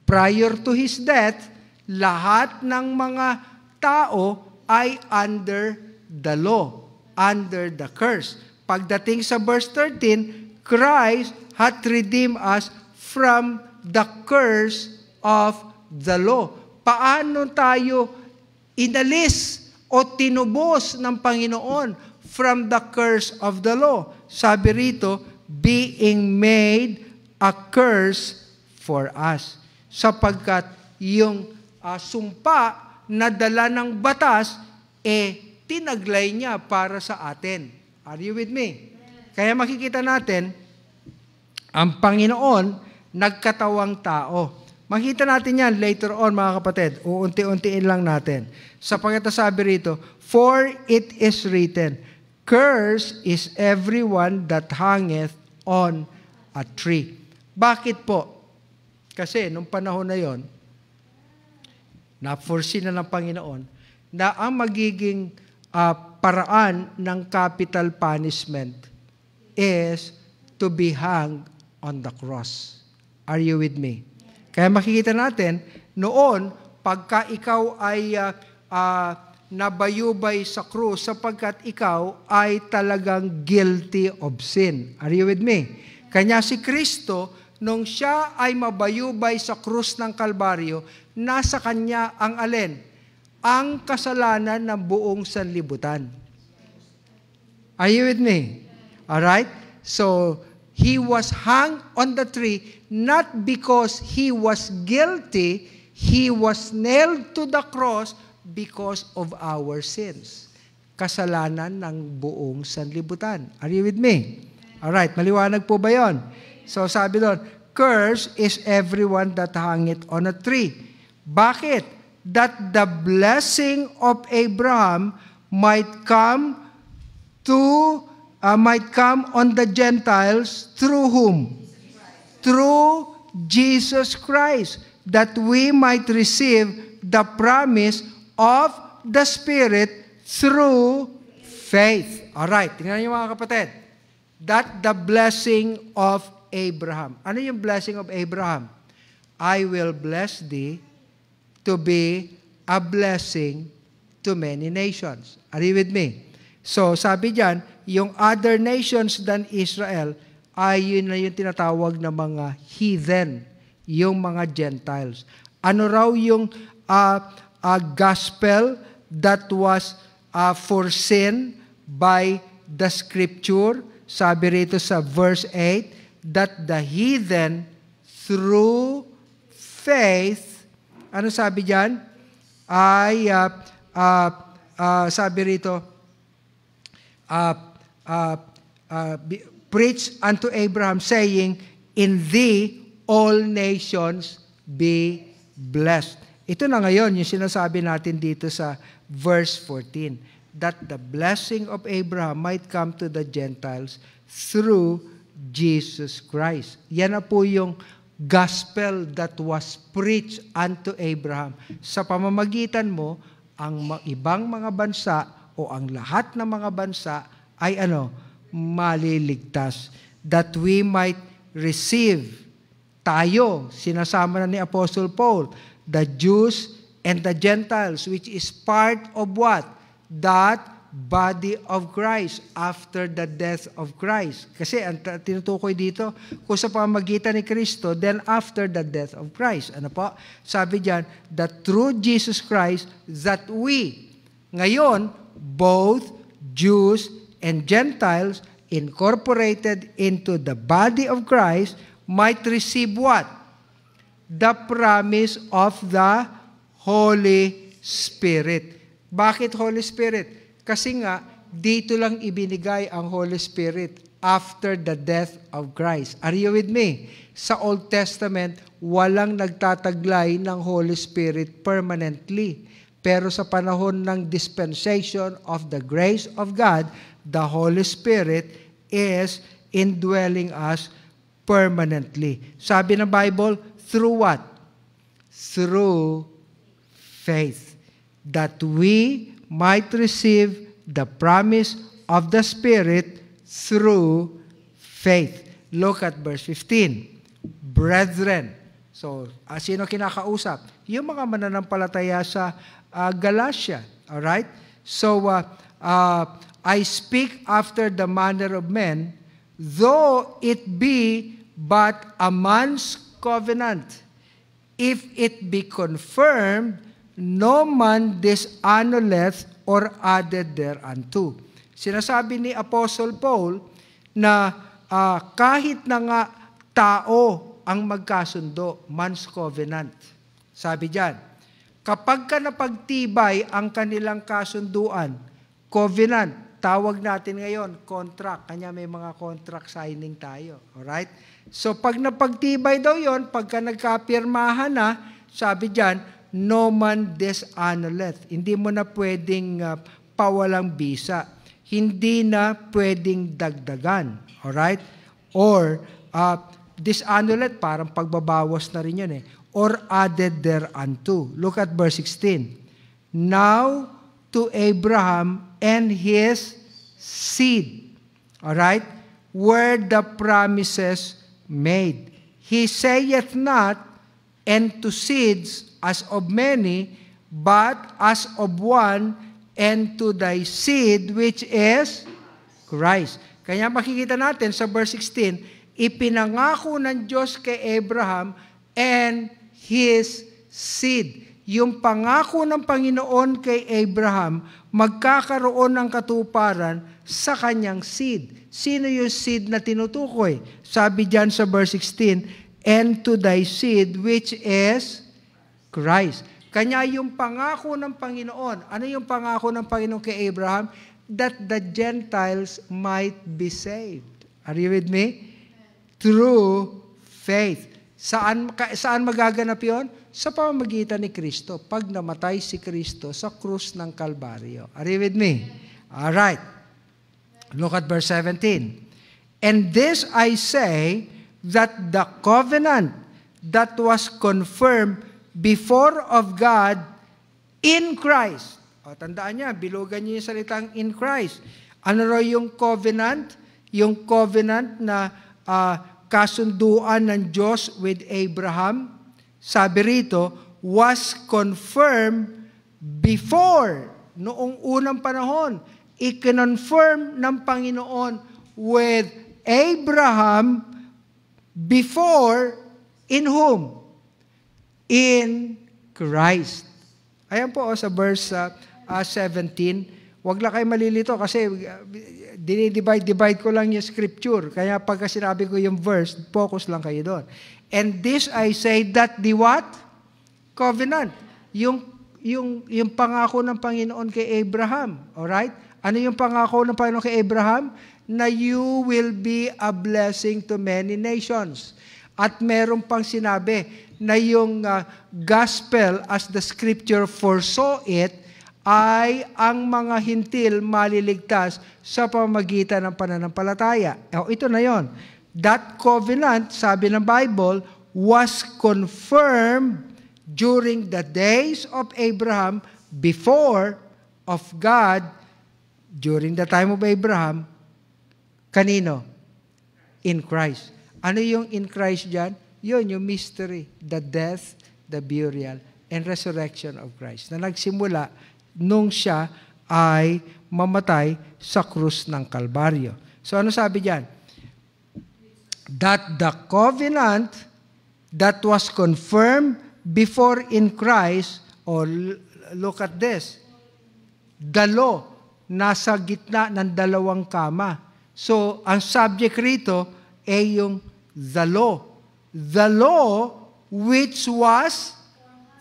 prior to his death, lahat ng mga tao ay under the law, under the curse. Pagdating sa verse 13, Christ hath redeemed us from the curse of the law. Paano tayo inalis o tinubos ng Panginoon from the curse of the law? Sabi rito, being made a curse for us. Sapagkat yung uh, sumpa na dala ng batas, eh, tinaglay niya para sa atin. Are you with me? Kaya makikita natin, ang Panginoon, nagkatawang tao. Makita natin yan later on mga kapatid. Uunti-untiin lang natin. Sapagkat sabi rito, For it is written, Curse is everyone that hangeth on a tree. Bakit po? Kasi nung panahon na yon, na-foresee na ng Panginoon, na ang magiging uh, paraan ng capital punishment is to be hung on the cross. Are you with me? Kaya makikita natin, noon, pagka ikaw ay uh, uh, nabayubay sa krus sapagkat ikaw ay talagang guilty of sin. Are you with me? Kanya si Kristo, nung siya ay mabayubay sa krus ng Kalbaryo, nasa kanya ang alin? Ang kasalanan ng buong sanlibutan. Are you with me? Alright? So, he was hung on the tree not because he was guilty, he was nailed to the cross because of our sins. Kasalanan ng buong sanlibutan. Are you with me? All right, maliwanag po ba 'yon? So sabi doon, curse is everyone that hung it on a tree. Bakit? That the blessing of Abraham might come to uh, might come on the Gentiles through whom? Through Jesus Christ, that we might receive the promise of the Spirit through faith. All right, tingnan niyo mga kapatid. That the blessing of Abraham. Ano yung blessing of Abraham? I will bless thee to be a blessing to many nations. Are you with me? So, sabi diyan, yung other nations than Israel, ay yun na yung tinatawag na mga heathen, yung mga Gentiles. Ano raw yung uh, uh, gospel that was uh, foreseen by the scripture? Sabi rito sa verse 8, that the heathen through faith, ano sabi diyan? Ay, uh, uh, uh, sabi rito, uh, uh, uh, preached unto Abraham, saying, In thee all nations be blessed. Ito na ngayon yung sinasabi natin dito sa verse 14, that the blessing of Abraham might come to the Gentiles through Jesus Christ. Yan na po yung gospel that was preached unto Abraham. Sa pamamagitan mo, ang ibang mga bansa o ang lahat ng mga bansa ay ano, maliligtas that we might receive tayo, sinasama na ni Apostle Paul, the Jews and the Gentiles, which is part of what? That body of Christ after the death of Christ. Kasi ang tinutukoy dito, kung sa pamagitan ni Kristo, then after the death of Christ. Ano po? Sabi diyan, that through Jesus Christ, that we, ngayon, both Jews and Gentiles incorporated into the body of Christ might receive what? The promise of the Holy Spirit. Bakit Holy Spirit? Kasi nga, dito lang ibinigay ang Holy Spirit after the death of Christ. Are you with me? Sa Old Testament, walang nagtataglay ng Holy Spirit permanently pero sa panahon ng dispensation of the grace of God, the Holy Spirit is indwelling us permanently. Sabi ng Bible, through what? Through faith. That we might receive the promise of the Spirit through faith. Look at verse 15. Brethren. So, ah, sino kinakausap? Yung mga mananampalataya sa uh, Galatia. All right? So, uh, uh, I speak after the manner of men, though it be but a man's covenant. If it be confirmed, no man disannuleth or added thereunto. Sinasabi ni Apostle Paul na uh, kahit na nga tao ang magkasundo, man's covenant. Sabi diyan, Kapag ka napagtibay ang kanilang kasunduan, covenant, tawag natin ngayon, contract. Kanya may mga contract signing tayo. Alright? So pag napagtibay daw yon, pagka nagkapirmahan na, sabi diyan, no man disannuleth. Hindi mo na pwedeng uh, pawalang bisa. Hindi na pwedeng dagdagan. Alright? Or, uh, disannuleth, parang pagbabawas na rin yun eh or added thereunto. Look at verse 16. Now to Abraham and his seed, all right, were the promises made. He saith not, and to seeds as of many, but as of one, and to thy seed, which is Christ. Kaya makikita natin sa verse 16, ipinangako ng Diyos kay Abraham and his seed. Yung pangako ng Panginoon kay Abraham, magkakaroon ng katuparan sa kanyang seed. Sino yung seed na tinutukoy? Sabi diyan sa verse 16, And to thy seed which is Christ. Kanya yung pangako ng Panginoon. Ano yung pangako ng Panginoon kay Abraham? That the Gentiles might be saved. Are you with me? Through faith. Saan, saan magaganap yon? Sa pamamagitan ni Kristo. Pag namatay si Kristo sa krus ng Kalbaryo. Are you with me? All right. Look at verse 17. And this I say, that the covenant that was confirmed before of God in Christ. O, tandaan niya, bilugan niyo yung salitang in Christ. Ano raw yung covenant? Yung covenant na uh, kasunduan ng Diyos with Abraham, sabi rito, was confirmed before, noong unang panahon. I-confirm ng Panginoon with Abraham before in whom? In Christ. Ayan po oh, sa verse uh, uh, 17 Huwag lang kayo malilito kasi uh, dinidivide-divide ko lang yung scripture. Kaya pagka sinabi ko yung verse, focus lang kayo doon. And this I say that the what? Covenant. Yung, yung, yung pangako ng Panginoon kay Abraham. Alright? Ano yung pangako ng Panginoon kay Abraham? Na you will be a blessing to many nations. At meron pang sinabi na yung uh, gospel as the scripture foresaw it, ay ang mga hintil maliligtas sa pamagitan ng pananampalataya. O, ito na yon. That covenant, sabi ng Bible, was confirmed during the days of Abraham before of God during the time of Abraham. Kanino? In Christ. Ano yung in Christ dyan? Yun yung mystery. The death, the burial, and resurrection of Christ. Na nagsimula nung siya ay mamatay sa krus ng Kalbaryo. So ano sabi diyan? That the covenant that was confirmed before in Christ, or look at this, the law, nasa gitna ng dalawang kama. So, ang subject rito ay yung the law. The law which was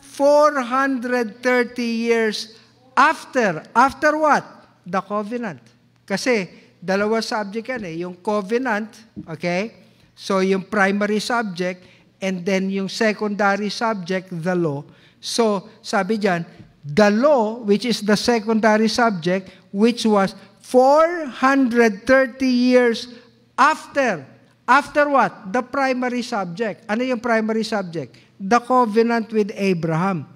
430 years after, after what? The covenant. Kasi, dalawa subject yan eh. Yung covenant, okay? So, yung primary subject, and then yung secondary subject, the law. So, sabi dyan, the law, which is the secondary subject, which was 430 years after. After what? The primary subject. Ano yung primary subject? The covenant with Abraham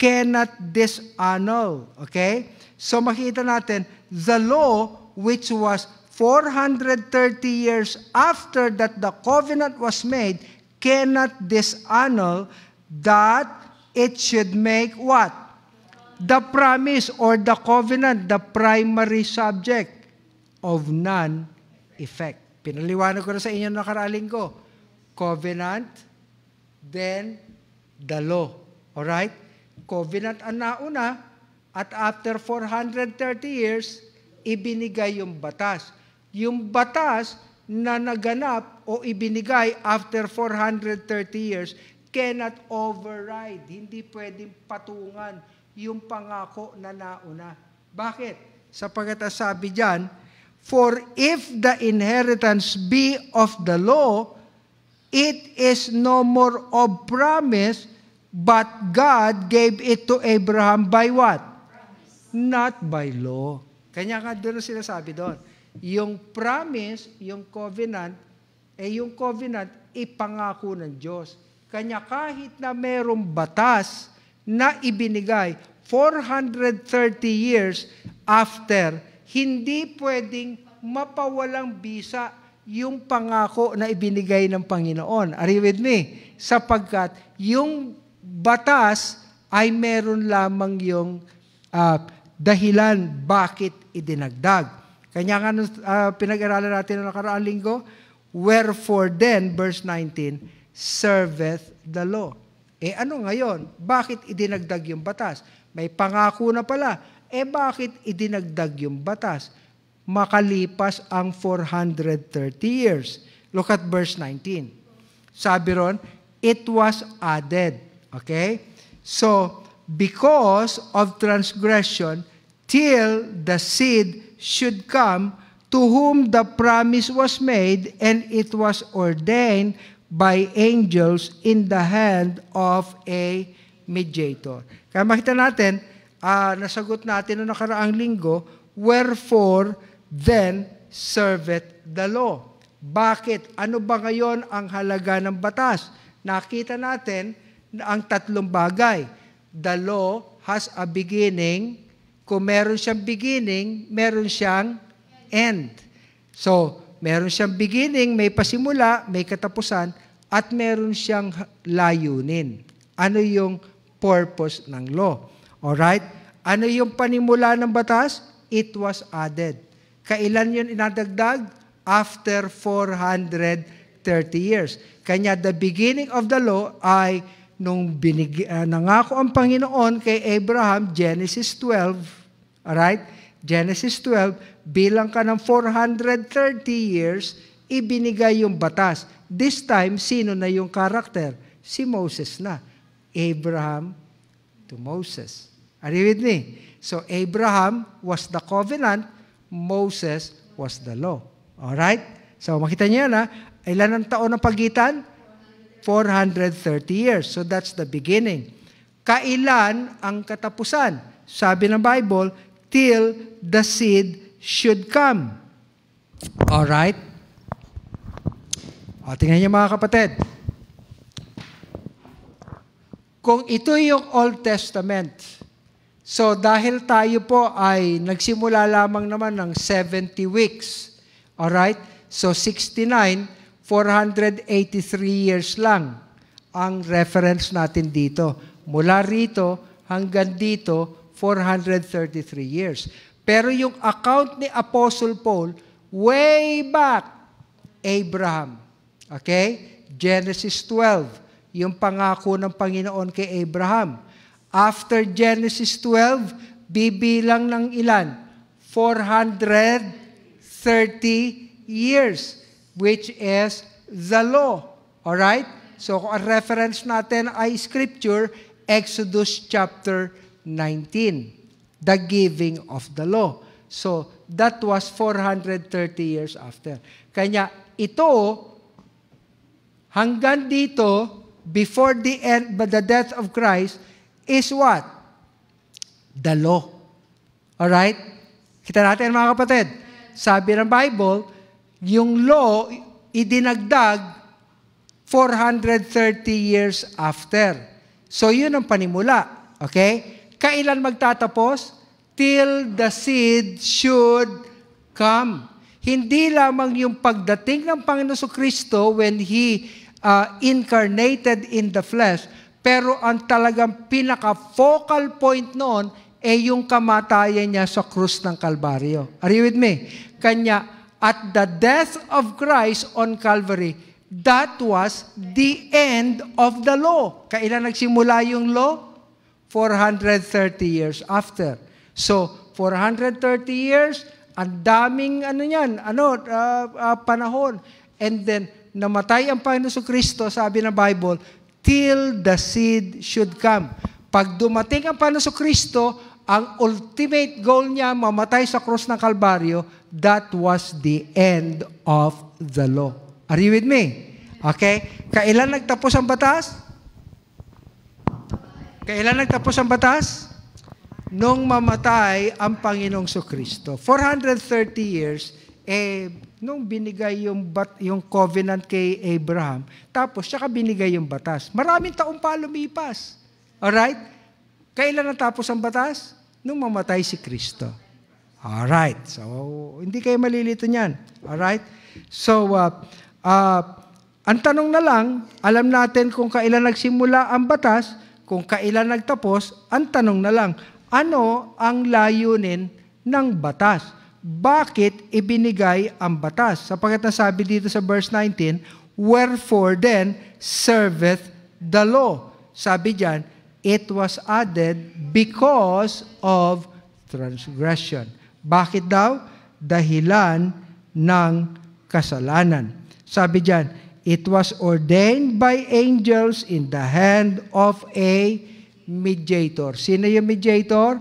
cannot disannul. Okay? So makita natin, the law which was 430 years after that the covenant was made cannot disannul that it should make what? The promise or the covenant, the primary subject of non-effect. Pinaliwanag ko na sa inyo nakaraling ko. Covenant, then the law. Alright? covenant ang nauna at after 430 years, ibinigay yung batas. Yung batas na naganap o ibinigay after 430 years cannot override, hindi pwedeng patungan yung pangako na nauna. Bakit? Sapagat sabi diyan, For if the inheritance be of the law, it is no more of promise, But God gave it to Abraham by what? Promise. Not by law. Kanya nga doon sinasabi doon. Yung promise, yung covenant, eh yung covenant, ipangako ng Diyos. Kanya kahit na merong batas na ibinigay 430 years after, hindi pwedeng mapawalang bisa yung pangako na ibinigay ng Panginoon. Are you with me? Sapagkat yung batas ay meron lamang yung uh, dahilan bakit idinagdag. Kanya nga uh, pinag-aralan natin noong nakaraang linggo, Wherefore then, verse 19, serveth the law. Eh ano ngayon? Bakit idinagdag yung batas? May pangako na pala. Eh bakit idinagdag yung batas? Makalipas ang 430 years. Look at verse 19. Sabi ron, it was added Okay? So, because of transgression, till the seed should come to whom the promise was made, and it was ordained by angels in the hand of a mediator. Kaya makita natin, uh, nasagot natin noong nakaraang linggo, wherefore then serveth the law. Bakit? Ano ba ngayon ang halaga ng batas? Nakita natin, ang tatlong bagay. The law has a beginning. Kung meron siyang beginning, meron siyang end. So, meron siyang beginning, may pasimula, may katapusan, at meron siyang layunin. Ano yung purpose ng law? Alright? Ano yung panimula ng batas? It was added. Kailan yun inadagdag? After 430 years. Kanya the beginning of the law ay nung binig, uh, ah, nangako ang Panginoon kay Abraham, Genesis 12, alright? Genesis 12, bilang ka ng 430 years, ibinigay yung batas. This time, sino na yung karakter? Si Moses na. Abraham to Moses. Are you with me? So Abraham was the covenant, Moses was the law. Alright? So makita niyo na, ha. Ilan ang taon ng pagitan? 430 years. So that's the beginning. Kailan ang katapusan? Sabi ng Bible, till the seed should come. All right? O, tingnan niyo mga kapatid. Kung ito yung Old Testament, So dahil tayo po ay nagsimula lamang naman ng 70 weeks. All right? So 69 483 years lang ang reference natin dito. Mula rito hanggang dito, 433 years. Pero yung account ni Apostle Paul, way back, Abraham. Okay? Genesis 12, yung pangako ng Panginoon kay Abraham. After Genesis 12, bibilang ng ilan? 430 years which is the law. All right? So kung ang reference natin ay scripture Exodus chapter 19, the giving of the law. So that was 430 years after. Kanya ito hanggang dito before the end but the death of Christ is what? The law. All right? Kita natin mga kapatid. Sabi ng Bible, yung law idinagdag 430 years after. So yun ang panimula. Okay? Kailan magtatapos? Till the seed should come. Hindi lamang yung pagdating ng Panginoon so Kristo when He uh, incarnated in the flesh, pero ang talagang pinaka-focal point noon ay eh yung kamatayan niya sa krus ng Kalbaryo. Are you with me? Kanya at the death of Christ on Calvary, that was the end of the law. Kailan nagsimula yung law? 430 years after. So, 430 years, ang daming ano yan, ano, uh, uh, panahon. And then, namatay ang Panginoon sa Kristo, sabi ng Bible, till the seed should come. Pag dumating ang Panginoon sa Kristo, ang ultimate goal niya, mamatay sa cross ng Kalbaryo, that was the end of the law. Are you with me? Okay? Kailan nagtapos ang batas? Kailan nagtapos ang batas? Nung mamatay ang Panginoong Kristo. 430 years, eh, nung binigay yung, bat, yung covenant kay Abraham, tapos saka binigay yung batas. Maraming taong pa lumipas. Alright? Kailan natapos ang batas? Nung mamatay si Kristo. All right. So, hindi kayo malilito niyan. All right. So, uh, uh, ang tanong na lang, alam natin kung kailan nagsimula ang batas, kung kailan nagtapos, ang tanong na lang, ano ang layunin ng batas? Bakit ibinigay ang batas? Sapagat nasabi dito sa verse 19, Wherefore then serveth the law? Sabi diyan, it was added because of transgression. Bakit daw? Dahilan ng kasalanan. Sabi diyan, it was ordained by angels in the hand of a mediator. Sino yung mediator?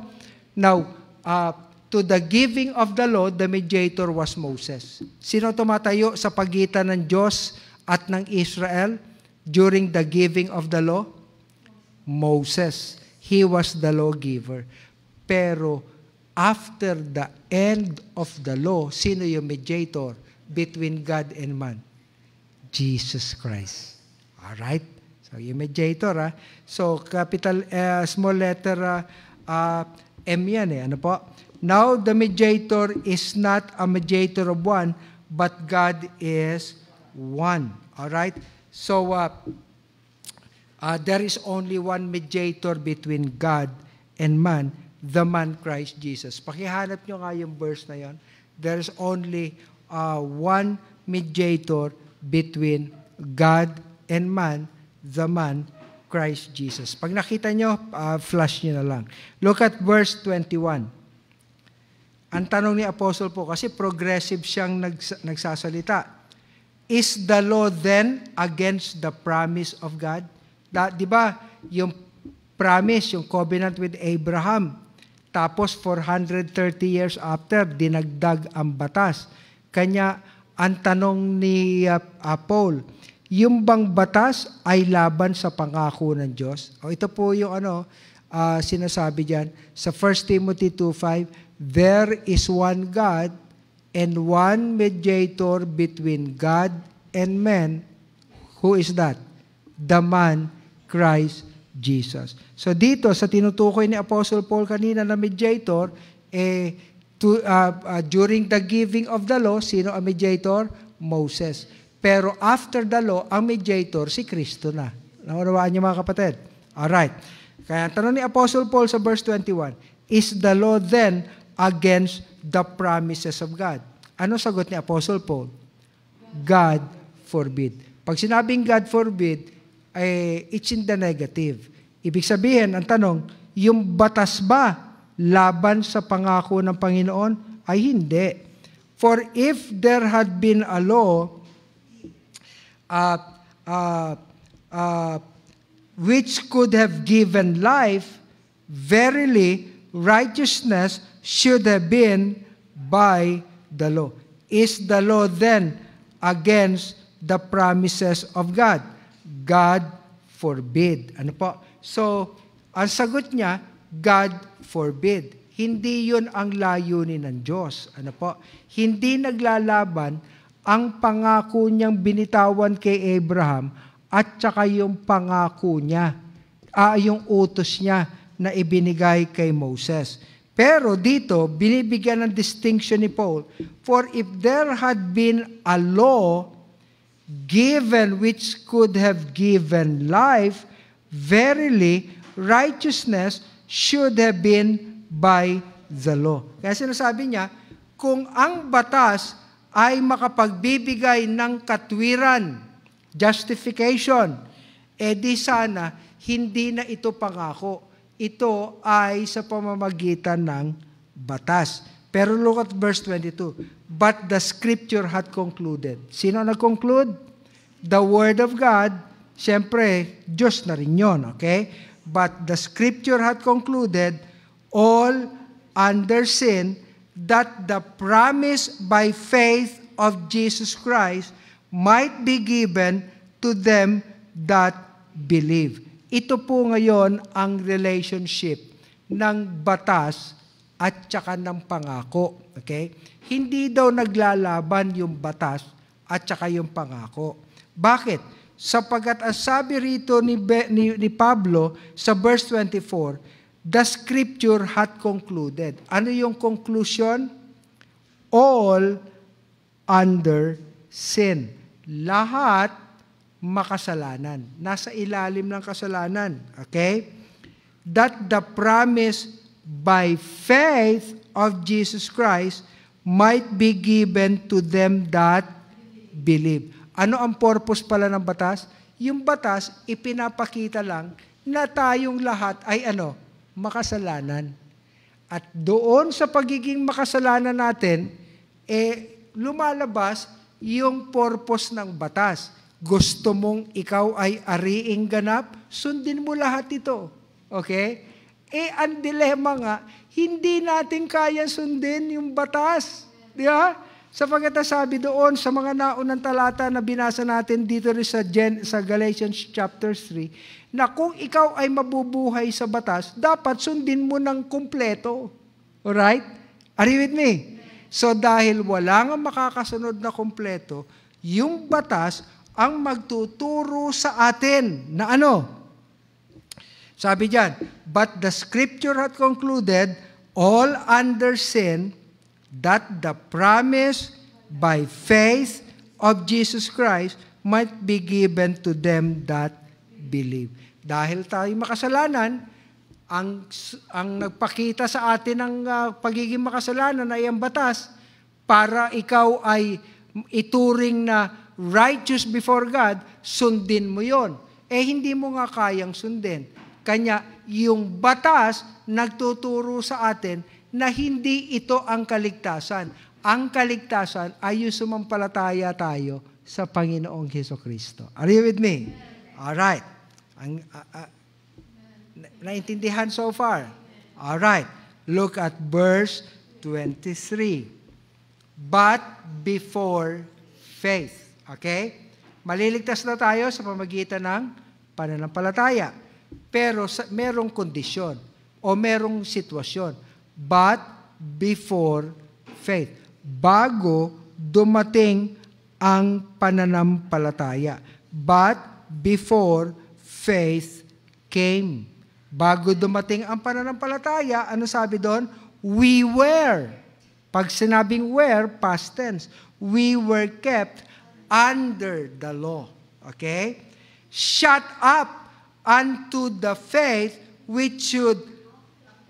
Now, uh, to the giving of the law, the mediator was Moses. Sino tumatayo sa pagitan ng Diyos at ng Israel during the giving of the law? Moses. He was the lawgiver. Pero after the end of the law, sino yung mediator between God and man? Jesus Christ. All right? So yung mediator ah. So capital uh, small letter uh, uh, M yan eh. Ano po? Now the mediator is not a mediator of one, but God is one. All right? So uh, uh, there is only one mediator between God and man, the man Christ Jesus. Pakihanap nyo nga yung verse na yon. There is only uh, one mediator between God and man, the man Christ Jesus. Pag nakita nyo, uh, flash nyo na lang. Look at verse 21. Ang tanong ni Apostle po, kasi progressive siyang nags- nagsasalita. Is the law then against the promise of God? di ba, yung promise, yung covenant with Abraham, tapos 430 years after, dinagdag ang batas. Kanya, ang tanong ni uh, uh, Paul, yung bang batas ay laban sa pangako ng Diyos? O ito po yung ano, uh, sinasabi diyan sa 1 Timothy 2.5, There is one God and one mediator between God and men. Who is that? The man, Christ Jesus. So dito sa tinutukoy ni Apostle Paul kanina na mediator, eh, to, uh, uh, during the giving of the law, sino ang mediator? Moses. Pero after the law, ang mediator si Kristo na. Naunawaan niyo mga kapatid? Alright. Kaya ang tanong ni Apostle Paul sa verse 21, Is the law then against the promises of God? Ano sagot ni Apostle Paul? God forbid. Pag sinabing God forbid, eh, it's in the negative. Ibig sabihin, ang tanong, yung batas ba laban sa pangako ng Panginoon? Ay hindi. For if there had been a law uh, uh, uh, which could have given life, verily righteousness should have been by the law. Is the law then against the promises of God? God forbid. Ano po? So, ang sagot niya, God forbid. Hindi yun ang layunin ng Diyos. Ano po? Hindi naglalaban ang pangako niyang binitawan kay Abraham at saka yung pangako niya, ah, yung utos niya na ibinigay kay Moses. Pero dito, binibigyan ng distinction ni Paul, for if there had been a law given which could have given life, verily, righteousness should have been by the law. Kaya sinasabi niya, kung ang batas ay makapagbibigay ng katwiran, justification, edi eh sana hindi na ito pangako. Ito ay sa pamamagitan ng batas. Pero look at verse 22. But the scripture had concluded. Sino nag-conclude? The word of God. Siyempre, Diyos na rin yun, okay? But the scripture had concluded, all under sin, that the promise by faith of Jesus Christ might be given to them that believe. Ito po ngayon ang relationship ng batas at saka ng pangako. Okay? Hindi daw naglalaban yung batas at saka yung pangako. Bakit? Sapagat ang sabi rito ni, Be, ni, ni Pablo sa verse 24, the scripture had concluded. Ano yung conclusion? All under sin. Lahat makasalanan. Nasa ilalim ng kasalanan. Okay? That the promise by faith of Jesus Christ might be given to them that believe. Ano ang purpose pala ng batas? Yung batas, ipinapakita lang na tayong lahat ay ano? Makasalanan. At doon sa pagiging makasalanan natin, eh, lumalabas yung purpose ng batas. Gusto mong ikaw ay ariing ganap, sundin mo lahat ito. Okay? Eh, ang dilema nga, hindi natin kayang sundin yung batas. Di ba? Sapagkat sabi doon sa mga naunang talata na binasa natin dito rin sa, Gen, sa Galatians chapter 3, na kung ikaw ay mabubuhay sa batas, dapat sundin mo ng kumpleto. Alright? Are you with me? So dahil wala nga makakasunod na kumpleto, yung batas ang magtuturo sa atin na ano? Sabi diyan, but the scripture had concluded all under sin that the promise by faith of Jesus Christ might be given to them that believe. Dahil tayo makasalanan, ang, ang nagpakita sa atin ng uh, pagiging makasalanan ay ang batas para ikaw ay ituring na righteous before God, sundin mo yon. Eh hindi mo nga kayang sundin. Kanya, yung batas nagtuturo sa atin na hindi ito ang kaligtasan. Ang kaligtasan ay yung sumampalataya tayo sa Panginoong Heso Kristo. Are you with me? Alright. Ang, uh, uh, naintindihan so far? Alright. Look at verse 23. But before faith. Okay? Maliligtas na tayo sa pamagitan ng pananampalataya. Pero sa, merong kondisyon o merong sitwasyon. But before faith. Bago dumating ang pananampalataya. But before faith came. Bago dumating ang pananampalataya, ano sabi doon? We were. Pag sinabing were, past tense. We were kept under the law. Okay? Shut up unto the faith which should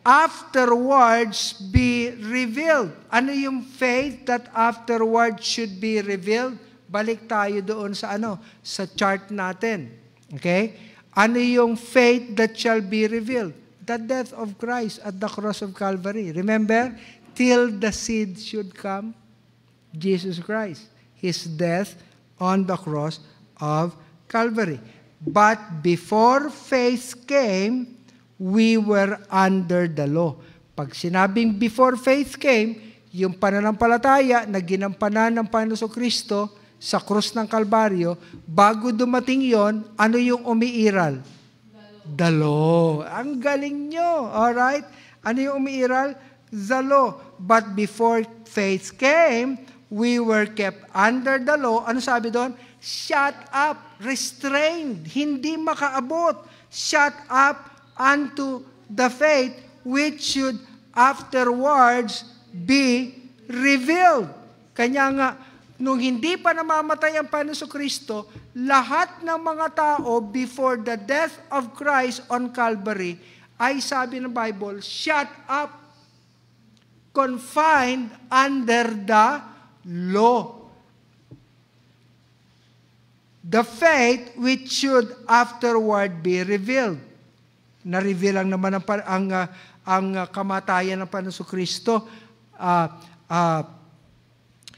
afterwards be revealed. Ano yung faith that afterwards should be revealed? Balik tayo doon sa ano, sa chart natin. Okay? Ano yung faith that shall be revealed? The death of Christ at the cross of Calvary. Remember? Till the seed should come, Jesus Christ. His death on the cross of Calvary. But before faith came, we were under the law. Pag sinabing before faith came, yung pananampalataya na ginampanan ng Panginoon Kristo sa krus ng Kalbaryo, bago dumating yon, ano yung umiiral? The the law. law. Ang galing nyo. Alright? Ano yung umiiral? The law. But before faith came, we were kept under the law. Ano sabi doon? Shut up, restrained, hindi makaabot. Shut up unto the faith which should afterwards be revealed. Kanya nga, nung hindi pa namamatay ang Panuso Kristo, lahat ng mga tao before the death of Christ on Calvary, ay sabi ng Bible, shut up, confined under the law the faith which should afterward be revealed. Na-reveal lang naman ang, ang, ah, ang ah, kamatayan ng Panaso Kristo. Uh, uh,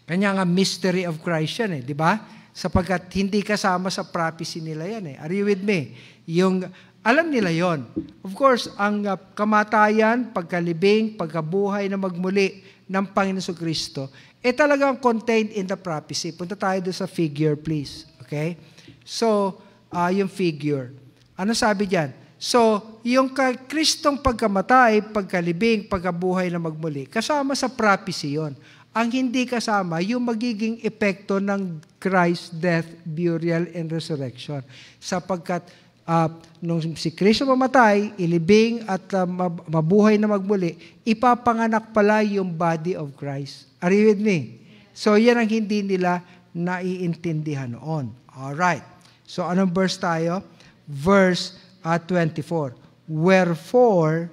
kanya nga mystery of Christ yan eh, di ba? Sapagkat hindi kasama sa prophecy nila yan eh. Are you with me? Yung, alam nila yon. Of course, ang uh, kamatayan, pagkalibing, pagkabuhay na magmuli ng Panginoon Kristo, eh talagang contained in the prophecy. Punta tayo doon sa figure, please. Okay? So, uh, yung figure. Ano sabi diyan? So, yung kay Kristong pagkamatay, pagkalibing, pagkabuhay na magmuli, kasama sa prophecy yon. Ang hindi kasama, yung magiging epekto ng Christ death, burial, and resurrection. Sapagkat uh, nung si Kristo mamatay, ilibing at uh, mabuhay na magmuli, ipapanganak pala yung body of Christ. Are you with me? So yan ang hindi nila naiintindihan noon. All right. So anong verse tayo? Verse uh, ah, 24. Wherefore,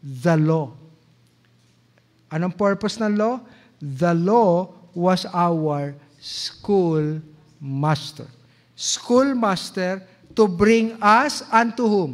the law. Anong purpose ng law? The law was our school master. School master to bring us unto whom?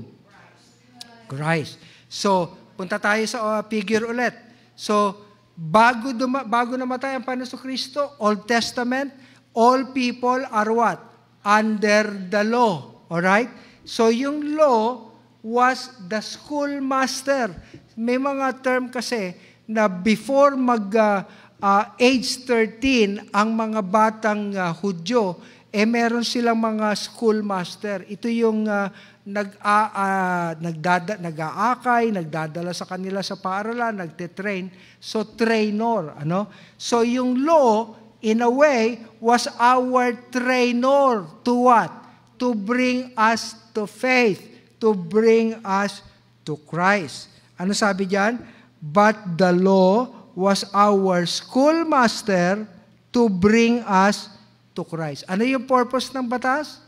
Christ. So, punta tayo sa uh, figure ulit. So, bago, duma- bago namatay ang Panginoon Kristo, Old Testament, all people are what? Under the law. Alright? So yung law was the schoolmaster. May mga term kasi na before mag uh, uh, age 13 ang mga batang uh, Hudyo, eh meron silang mga schoolmaster. Ito yung uh, nag uh, uh, nagdada nag-aakay, nagdadala sa kanila sa paaralan, nagte-train. So trainer, ano? So yung law in a way, was our trainer to what? To bring us to faith, to bring us to Christ. Ano sabi diyan? But the law was our schoolmaster to bring us to Christ. Ano yung purpose ng batas?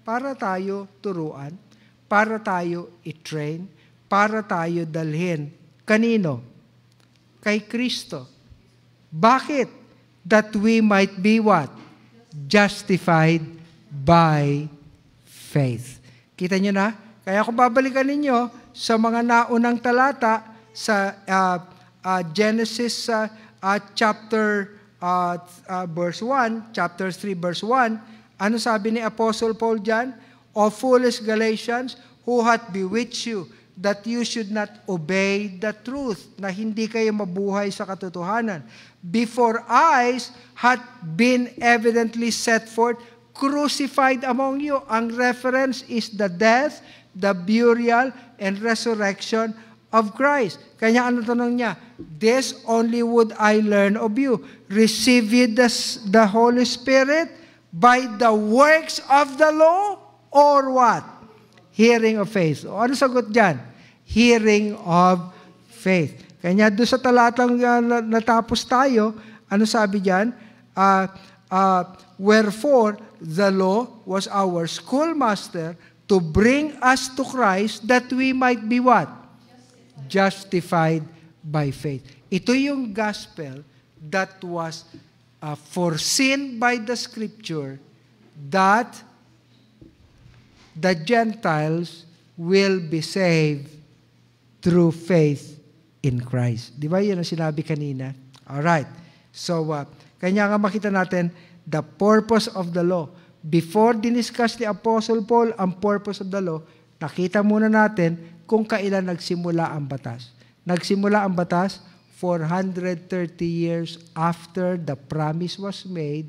Para tayo turuan, para tayo i-train, para tayo dalhin. Kanino? Kay Kristo. Bakit? that we might be what? Justified by faith. Kita nyo na? Kaya kung babalikan ninyo sa mga naunang talata sa uh, uh, Genesis uh, uh, chapter uh, uh, verse 1, chapter 3 verse 1, ano sabi ni Apostle Paul dyan? O foolish Galatians, who hath bewitched you? that you should not obey the truth, na hindi kayo mabuhay sa katotohanan. Before eyes had been evidently set forth, crucified among you. Ang reference is the death, the burial, and resurrection of Christ. Kanya ano tanong niya? This only would I learn of you. Receive ye the, the Holy Spirit by the works of the law or what? Hearing of faith. O ano sagot dyan? hearing of faith. Kanya doon sa talatang uh, natapos tayo, ano sabi diyan? Uh, ah, uh, ah, Wherefore, the law was our schoolmaster to bring us to Christ that we might be what? Justified, Justified by faith. Ito yung gospel that was uh, foreseen by the scripture that the Gentiles will be saved through faith in Christ. Di ba yun ang sinabi kanina? All right. So, uh, kanya nga makita natin, the purpose of the law. Before diniscuss ni Apostle Paul ang purpose of the law, nakita muna natin kung kailan nagsimula ang batas. Nagsimula ang batas 430 years after the promise was made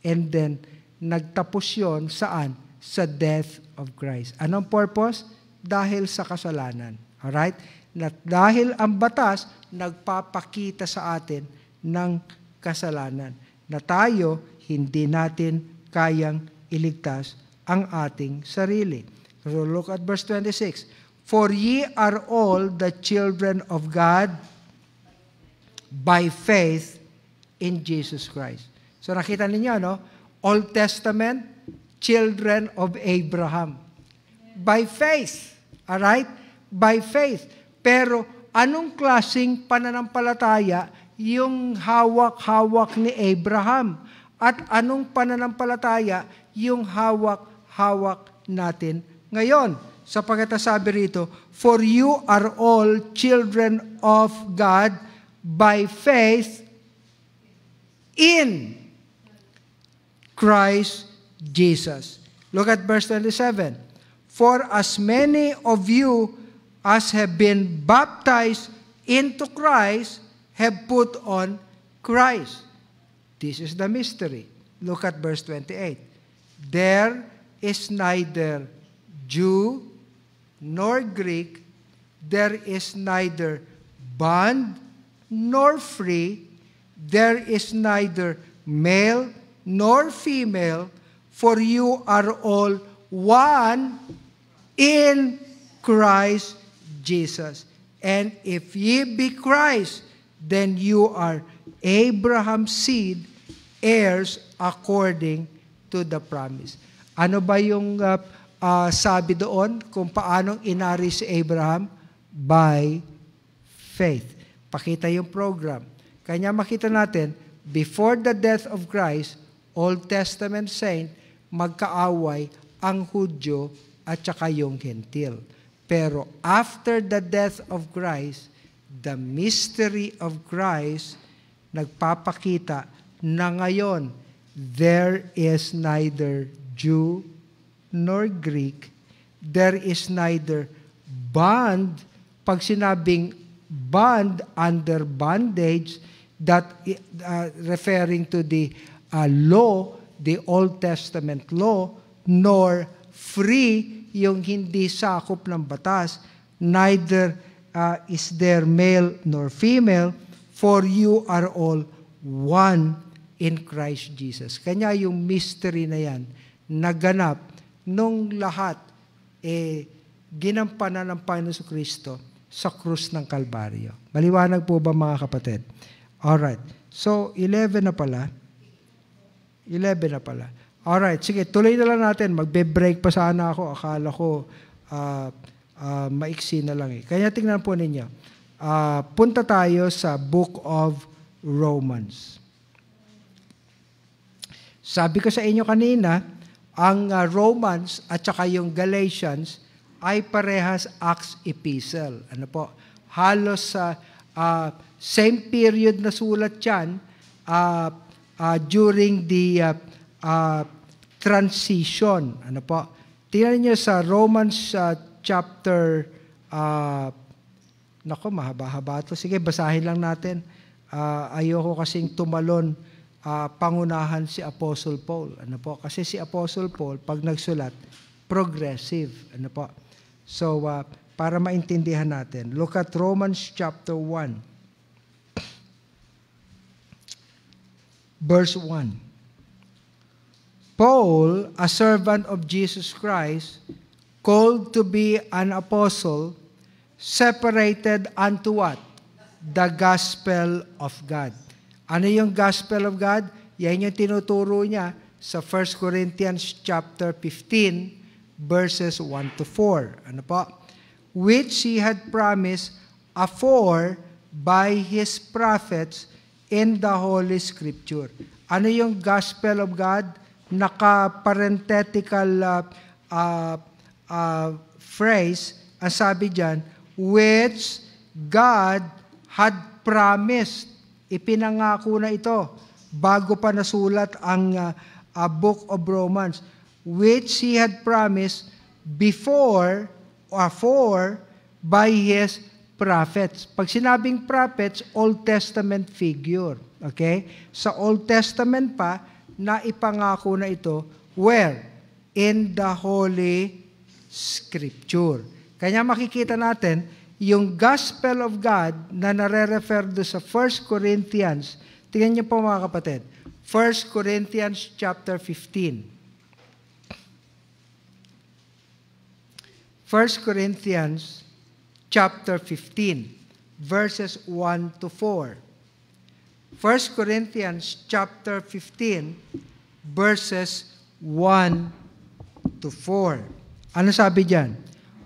and then nagtapos yon saan? Sa death of Christ. Anong purpose? Dahil sa kasalanan. Alright? Na dahil ang batas nagpapakita sa atin ng kasalanan na tayo hindi natin kayang iligtas ang ating sarili. So look at verse 26. For ye are all the children of God by faith in Jesus Christ. So nakita ninyo, no? Old Testament, children of Abraham. By faith. Alright? by faith. Pero anong klasing pananampalataya yung hawak-hawak ni Abraham? At anong pananampalataya yung hawak-hawak natin ngayon? Sapagat sabi rito, For you are all children of God by faith in Christ Jesus. Look at verse 27. For as many of you as have been baptized into Christ, have put on Christ. This is the mystery. Look at verse 28. There is neither Jew nor Greek, there is neither bond nor free, there is neither male nor female, for you are all one in Christ Jesus. And if ye be Christ, then you are Abraham's seed, heirs according to the promise. Ano ba yung uh, uh, sabi doon kung paano inari si Abraham? By faith. Pakita yung program. Kanya makita natin, before the death of Christ, Old Testament saint, magkaaway ang Hudyo at saka yung Gentile. Pero after the death of Christ, the mystery of Christ nagpapakita na ngayon, there is neither Jew nor Greek, there is neither bond, pag sinabing bond under bondage, that uh, referring to the uh, law, the Old Testament law, nor free yung hindi sakop ng batas, neither uh, is there male nor female, for you are all one in Christ Jesus. Kanya yung mystery na yan, naganap nung lahat eh, ginampanan ng Panginoon Kristo sa krus ng Kalbaryo. Maliwanag po ba mga kapatid? Alright. So, 11 na pala. 11 na pala. Alright, sige, tuloy na lang natin. Magbe-break pa sana ako. Akala ko uh, uh, maiksi na lang eh. Kaya tingnan po ninyo. Uh, punta tayo sa Book of Romans. Sabi ko sa inyo kanina, ang uh, Romans at saka yung Galatians ay parehas Acts Epistle. Ano po? Halos sa uh, uh, same period na sulat yan uh, uh, during the uh, uh, transition. Ano po? Tingnan niyo sa Romans uh, chapter uh, Nako, mahaba-haba to. Sige, basahin lang natin. Uh, ayoko kasing tumalon uh, pangunahan si Apostle Paul. Ano po? Kasi si Apostle Paul, pag nagsulat, progressive. Ano po? So, uh, para maintindihan natin, look at Romans chapter 1. Verse 1. Paul, a servant of Jesus Christ, called to be an apostle, separated unto what? The gospel of God. Ano yung gospel of God? Yan yung tinuturo niya sa 1 Corinthians chapter 15 verses 1 to 4. Ano po? Which he had promised afore by his prophets in the Holy Scripture. Ano yung gospel of God? naka-parenthetical uh, uh, uh, phrase, ang sabi dyan, which God had promised. Ipinangako na ito bago pa nasulat ang uh, uh, book of Romans, which He had promised before or uh, for by His prophets. Pag sinabing prophets, Old Testament figure. Okay? Sa Old Testament pa, na ipangako na ito? Where? In the Holy Scripture. Kaya makikita natin, yung gospel of God na nare-refer do sa 1 Corinthians, tingnan niyo po mga kapatid, 1 Corinthians chapter 15. 1 Corinthians chapter 15, verses 1 to 4. 1 Corinthians chapter 15 verses 1 to 4. Ano sabi diyan?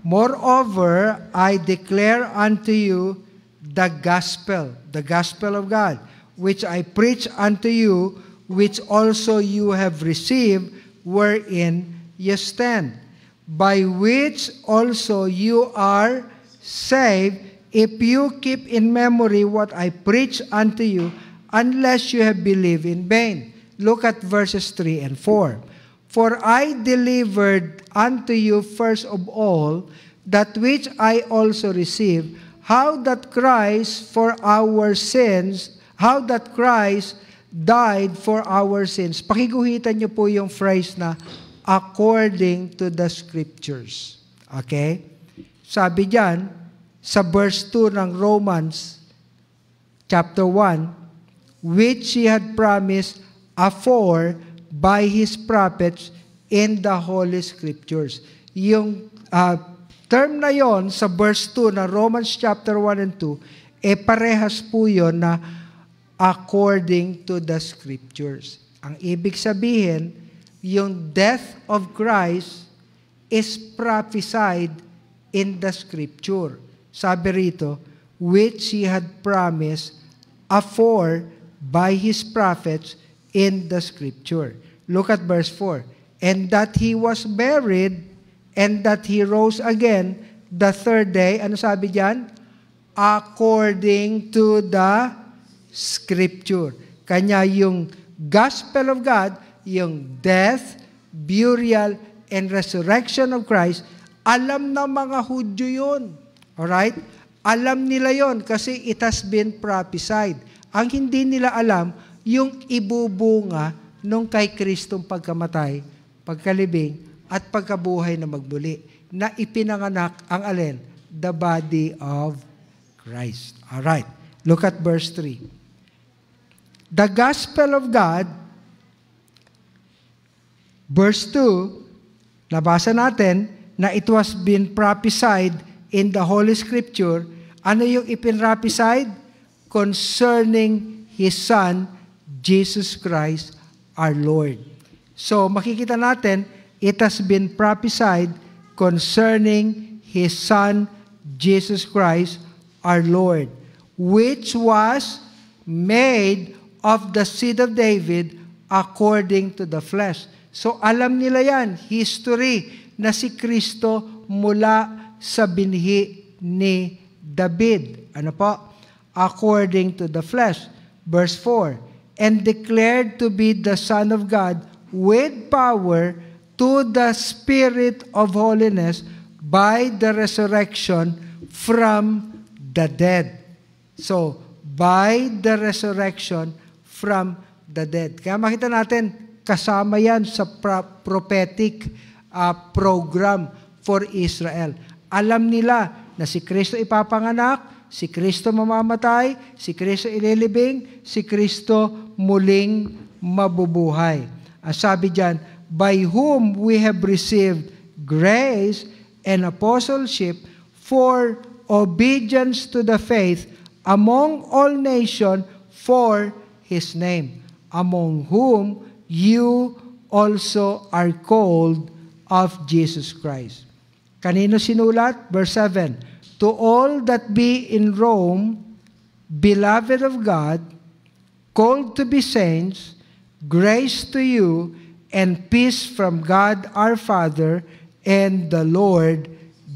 Moreover, I declare unto you the gospel, the gospel of God, which I preach unto you, which also you have received, wherein ye stand, by which also you are saved, if you keep in memory what I preach unto you, unless you have believed in vain. Look at verses 3 and 4. For I delivered unto you first of all that which I also received, how that Christ for our sins, how that Christ died for our sins. Pakiguhitan niyo po yung phrase na according to the scriptures. Okay? Sabi diyan sa verse 2 ng Romans chapter 1, which he had promised afore by his prophets in the Holy Scriptures. Yung uh, term na yon sa verse 2 na Romans chapter 1 and 2, e eh parehas po yon na according to the Scriptures. Ang ibig sabihin, yung death of Christ is prophesied in the Scripture. Sabi rito, which He had promised afore by his prophets in the scripture. Look at verse 4. And that he was buried, and that he rose again the third day. Ano sabi diyan? According to the scripture. Kanya yung gospel of God, yung death, burial, and resurrection of Christ, alam na mga Hudyo yun. Alright? Alam nila yon kasi it has been prophesied ang hindi nila alam, yung ibubunga nung kay Kristong pagkamatay, pagkalibing, at pagkabuhay na magbuli, na ipinanganak ang alin? The body of Christ. All right. Look at verse 3. The gospel of God, verse 2, nabasa natin na it was been prophesied in the Holy Scripture. Ano yung ipinrophesied? concerning His Son, Jesus Christ, our Lord. So makikita natin, it has been prophesied concerning His Son, Jesus Christ, our Lord, which was made of the seed of David according to the flesh. So alam nila yan, history na si Kristo mula sa binhi ni David. Ano po? according to the flesh. Verse 4, and declared to be the Son of God with power to the Spirit of holiness by the resurrection from the dead. So, by the resurrection from the dead. Kaya makita natin, kasama yan sa prophetic uh, program for Israel. Alam nila na si Kristo ipapanganak, si Kristo mamamatay, si Kristo ililibing, si Kristo muling mabubuhay. Ang sabi diyan, by whom we have received grace and apostleship for obedience to the faith among all nations for His name, among whom you also are called of Jesus Christ. Kanino sinulat? Verse 7, to all that be in Rome, beloved of God, called to be saints, grace to you and peace from God our Father and the Lord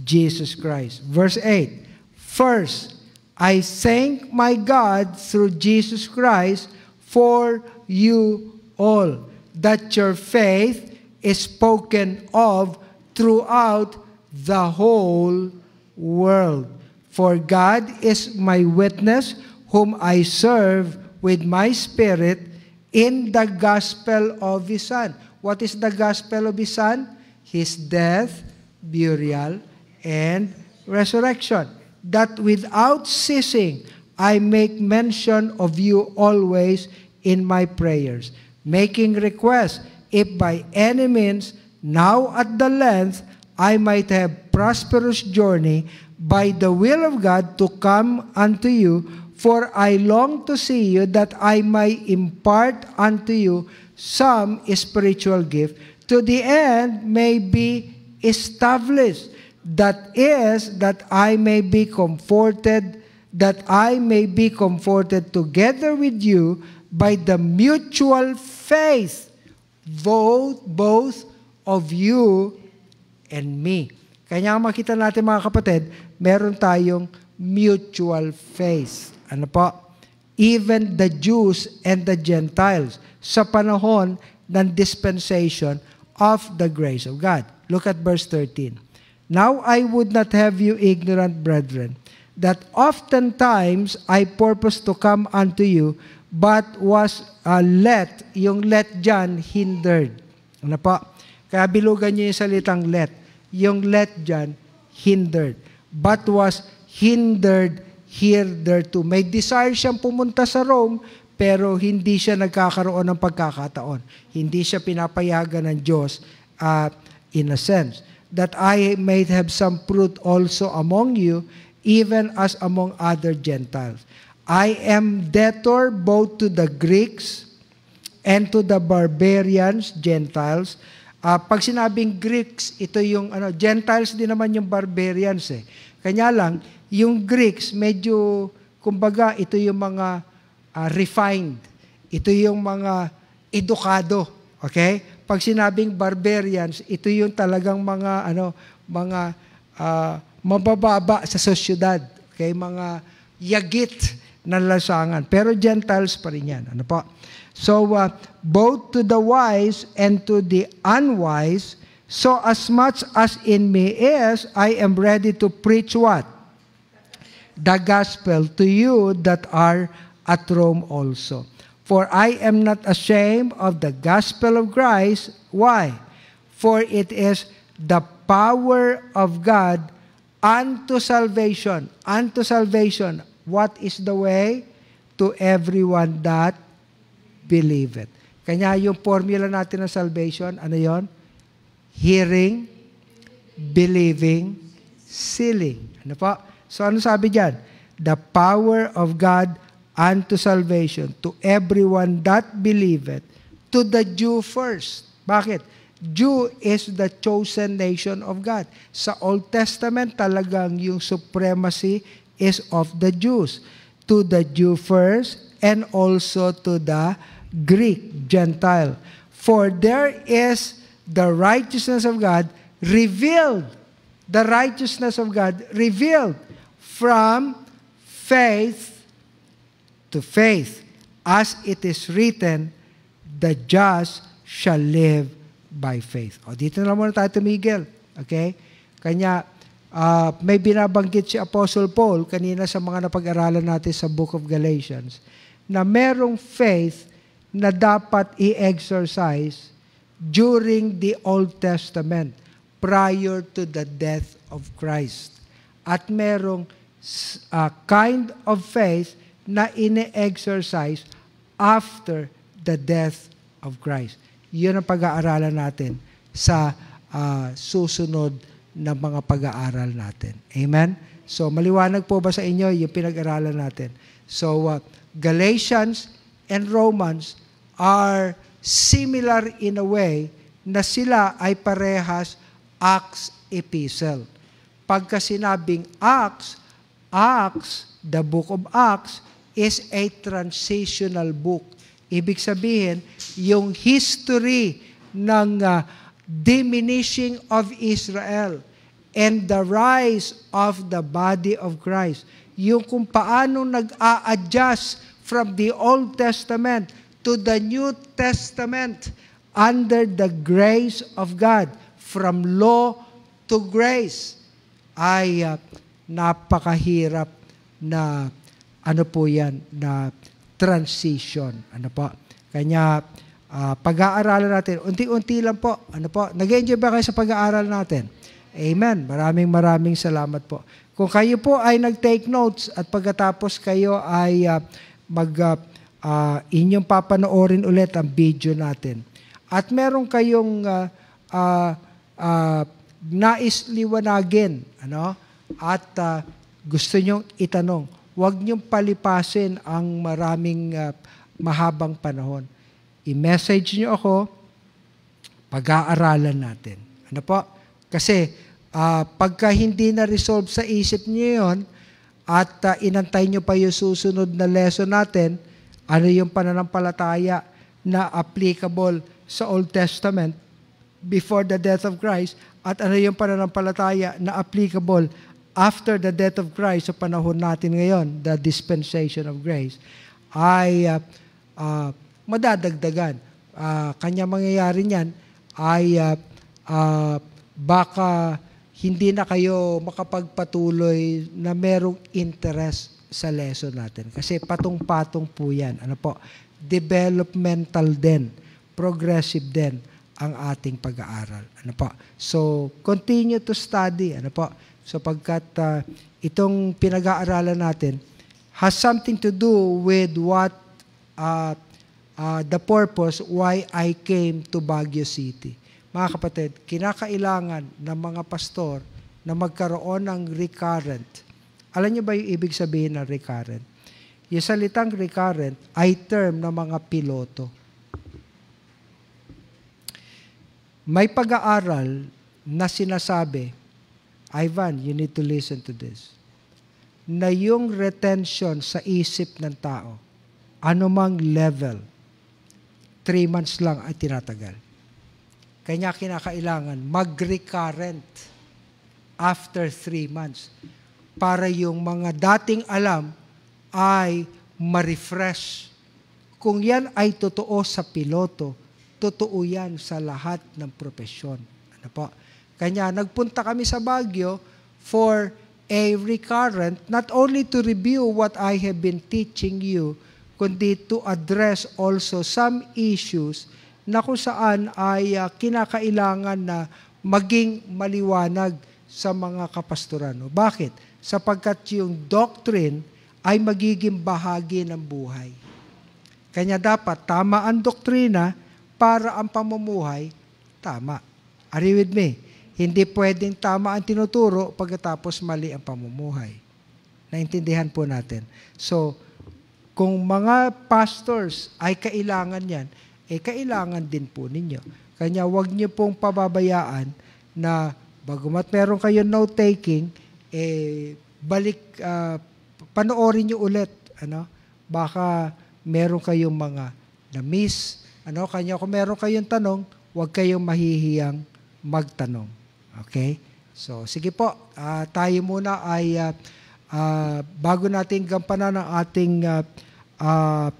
Jesus Christ. Verse 8 First, I thank my God through Jesus Christ for you all, that your faith is spoken of throughout the whole world. For God is my witness, whom I serve with my spirit in the gospel of His Son. What is the gospel of His Son? His death, burial, and resurrection. That without ceasing, I make mention of you always in my prayers, making request, if by any means, now at the length, I might have prosperous journey by the will of God to come unto you, for I long to see you that I may impart unto you some spiritual gift to the end may be established. That is, that I may be comforted, that I may be comforted together with you by the mutual faith, both, both of you and me. Kaya makita natin mga kapatid, meron tayong mutual faith. Ano po? Even the Jews and the Gentiles sa panahon ng dispensation of the grace of God. Look at verse 13. Now I would not have you ignorant, brethren, that oftentimes I purpose to come unto you, but was uh, let, yung let dyan, hindered. Ano po? Kaya bilugan niyo yung salitang let yung let dyan, hindered. But was hindered here, hitherto. May desire siyang pumunta sa Rome, pero hindi siya nagkakaroon ng pagkakataon. Hindi siya pinapayagan ng Diyos uh, in a sense. That I may have some fruit also among you, even as among other Gentiles. I am debtor both to the Greeks and to the barbarians, Gentiles, Uh, pag sinabing Greeks, ito yung ano, Gentiles din naman yung barbarians eh. Kanya lang, yung Greeks, medyo, kumbaga, ito yung mga uh, refined. Ito yung mga edukado. Okay? Pag sinabing barbarians, ito yung talagang mga, ano, mga uh, mabababa sa sosyudad. Okay? Mga yagit na lasangan. Pero Gentiles pa rin yan. Ano po? So, uh, both to the wise and to the unwise, so as much as in me is, I am ready to preach what? The gospel to you that are at Rome also. For I am not ashamed of the gospel of Christ. Why? For it is the power of God unto salvation. Unto salvation. What is the way? To everyone that believe it. Kanya yung formula natin ng salvation, ano yon? Hearing, believing, sealing. Ano po? So ano sabi diyan? The power of God unto salvation to everyone that believeth, to the Jew first. Bakit? Jew is the chosen nation of God. Sa Old Testament talagang yung supremacy is of the Jews. To the Jew first and also to the Greek, Gentile. For there is the righteousness of God revealed. The righteousness of God revealed from faith to faith. As it is written, the just shall live by faith. O, dito na muna tayo tumigil. Okay? Kanya, uh, may binabanggit si Apostle Paul kanina sa mga napag-aralan natin sa Book of Galatians na merong faith na dapat i-exercise during the Old Testament prior to the death of Christ. At merong uh, kind of faith na ine-exercise after the death of Christ. Yun ang pag-aaralan natin sa uh, susunod na mga pag-aaral natin. Amen? So, maliwanag po ba sa inyo yung pinag aaralan natin? So, uh, Galatians and Romans are similar in a way na sila ay parehas Acts Epistle. Pagka sinabing Acts, Acts, the book of Acts, is a transitional book. Ibig sabihin, yung history ng uh, diminishing of Israel and the rise of the body of Christ. Yung kung paano nag-a-adjust from the Old Testament to the New Testament under the grace of God, from law to grace, ay uh, napakahirap na ano po yan, na transition. Ano po? Kanya, uh, pag-aaralan natin, unti-unti lang po, ano po, nag-enjoy ba kayo sa pag-aaral natin? Amen. Maraming maraming salamat po. Kung kayo po ay nag-take notes at pagkatapos kayo ay uh, mag- uh, uh, inyong papanoorin ulit ang video natin. At meron kayong uh, uh, uh, nais liwanagin ano? at uh, gusto nyong itanong, huwag nyong palipasin ang maraming uh, mahabang panahon. I-message nyo ako, pag-aaralan natin. Ano po? Kasi uh, pagka hindi na-resolve sa isip nyo yun, at uh, inantay nyo pa yung susunod na lesson natin, ano yung pananampalataya na applicable sa Old Testament before the death of Christ at ano yung pananampalataya na applicable after the death of Christ sa panahon natin ngayon, the dispensation of grace, ay uh, uh, madadagdagan. Uh, kanya mangyayari niyan ay uh, uh, baka hindi na kayo makapagpatuloy na merong interest sa lesson natin. Kasi patong-patong po yan. Ano po? Developmental din. Progressive din ang ating pag-aaral. Ano po? So, continue to study. Ano po? Sapagkat so, uh, itong pinag-aaralan natin has something to do with what uh, uh, the purpose why I came to Baguio City. Mga kapatid, kinakailangan ng mga pastor na magkaroon ng recurrent alam niyo ba yung ibig sabihin ng recurrent? Yung salitang recurrent ay term ng mga piloto. May pag-aaral na sinasabi, Ivan, you need to listen to this, na yung retention sa isip ng tao, anumang level, three months lang ay tinatagal. Kanya kinakailangan mag-recurrent after three months para yung mga dating alam ay ma-refresh. Kung yan ay totoo sa piloto, totoo yan sa lahat ng profesyon. Ano po? Kanya, nagpunta kami sa Baguio for a recurrent, not only to review what I have been teaching you, kundi to address also some issues na kung saan ay uh, kinakailangan na maging maliwanag sa mga kapastorano. Bakit? sapagkat yung doctrine ay magiging bahagi ng buhay. Kanya dapat tama ang doktrina para ang pamumuhay tama. Are you with me? Hindi pwedeng tama ang tinuturo pagkatapos mali ang pamumuhay. Naintindihan po natin. So, kung mga pastors ay kailangan yan, eh kailangan din po ninyo. Kanya wag niyo pong pababayaan na bagumat meron kayong note-taking, eh, balik, uh, panoorin nyo ulit. Ano? Baka meron kayong mga na-miss. Ano? Kanya, kung meron kayong tanong, huwag kayong mahihiyang magtanong. Okay? So, sige po, uh, tayo muna ay uh, uh, bago natin gampanan ang ating uh, uh,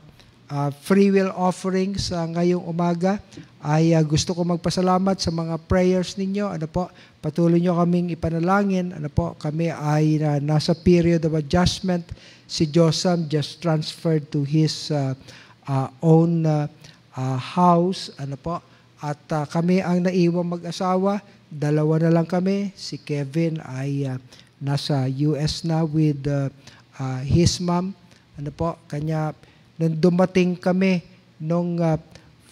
uh, free will offering sa ngayong umaga ay uh, gusto ko magpasalamat sa mga prayers ninyo. Ano po, patuloy nyo kaming ipanalangin. Ano po, kami ay uh, nasa period of adjustment. Si Josam just transferred to his uh, uh, own uh, uh, house. Ano po, at uh, kami ang naiwang mag-asawa. Dalawa na lang kami. Si Kevin ay uh, nasa US na with uh, uh, his mom. Ano po, kanya Nung dumating kami nung uh,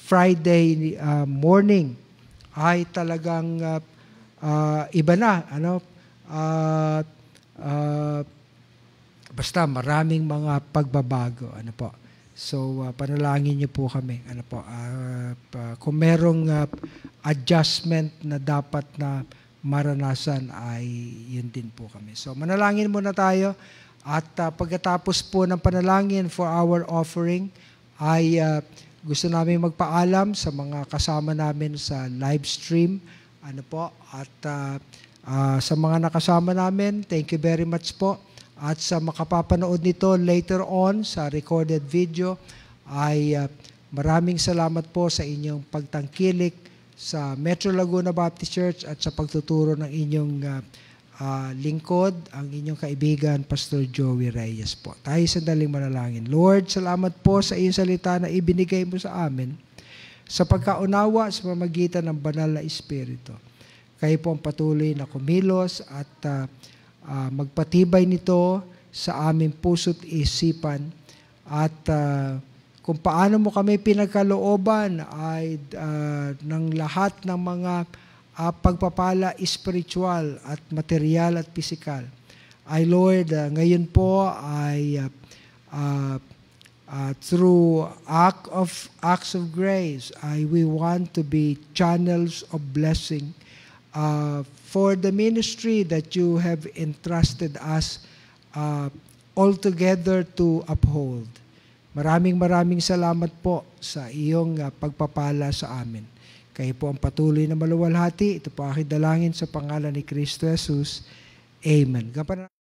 Friday uh, morning, ay talagang uh, uh, iba na. Ano? Uh, uh, basta maraming mga pagbabago. Ano po? So, uh, panalangin niyo po kami. Ano po? Uh, uh, kung merong uh, adjustment na dapat na maranasan ay yun din po kami. So, manalangin muna tayo. At uh, pagkatapos po ng panalangin for our offering, ay uh, gusto namin magpaalam sa mga kasama namin sa live stream. Ano po? At uh, uh, sa mga nakasama namin, thank you very much po. At sa makapapanood nito later on sa recorded video, ay uh, maraming salamat po sa inyong pagtangkilik sa Metro Laguna Baptist Church at sa pagtuturo ng inyong uh, uh, lingkod, ang inyong kaibigan, Pastor Joey Reyes po. Tayo sandaling manalangin. Lord, salamat po sa iyong salita na ibinigay mo sa amin sa pagkaunawa sa pamagitan ng banal na Espiritu. Kayo po ang patuloy na kumilos at uh, uh, magpatibay nito sa aming puso't isipan at uh, kung paano mo kami pinagkalooban ay uh, ng lahat ng mga uh, pagpapala spiritual at material at physical. Ay Lord, uh, ngayon po ay uh, uh, uh, through act of acts of grace, I we want to be channels of blessing uh, for the ministry that you have entrusted us uh, altogether to uphold. Maraming maraming salamat po sa iyong uh, pagpapala sa amin. Kayo po ang patuloy na maluwalhati. Ito po aking dalangin sa pangalan ni Kristo Jesus. Amen. Kapan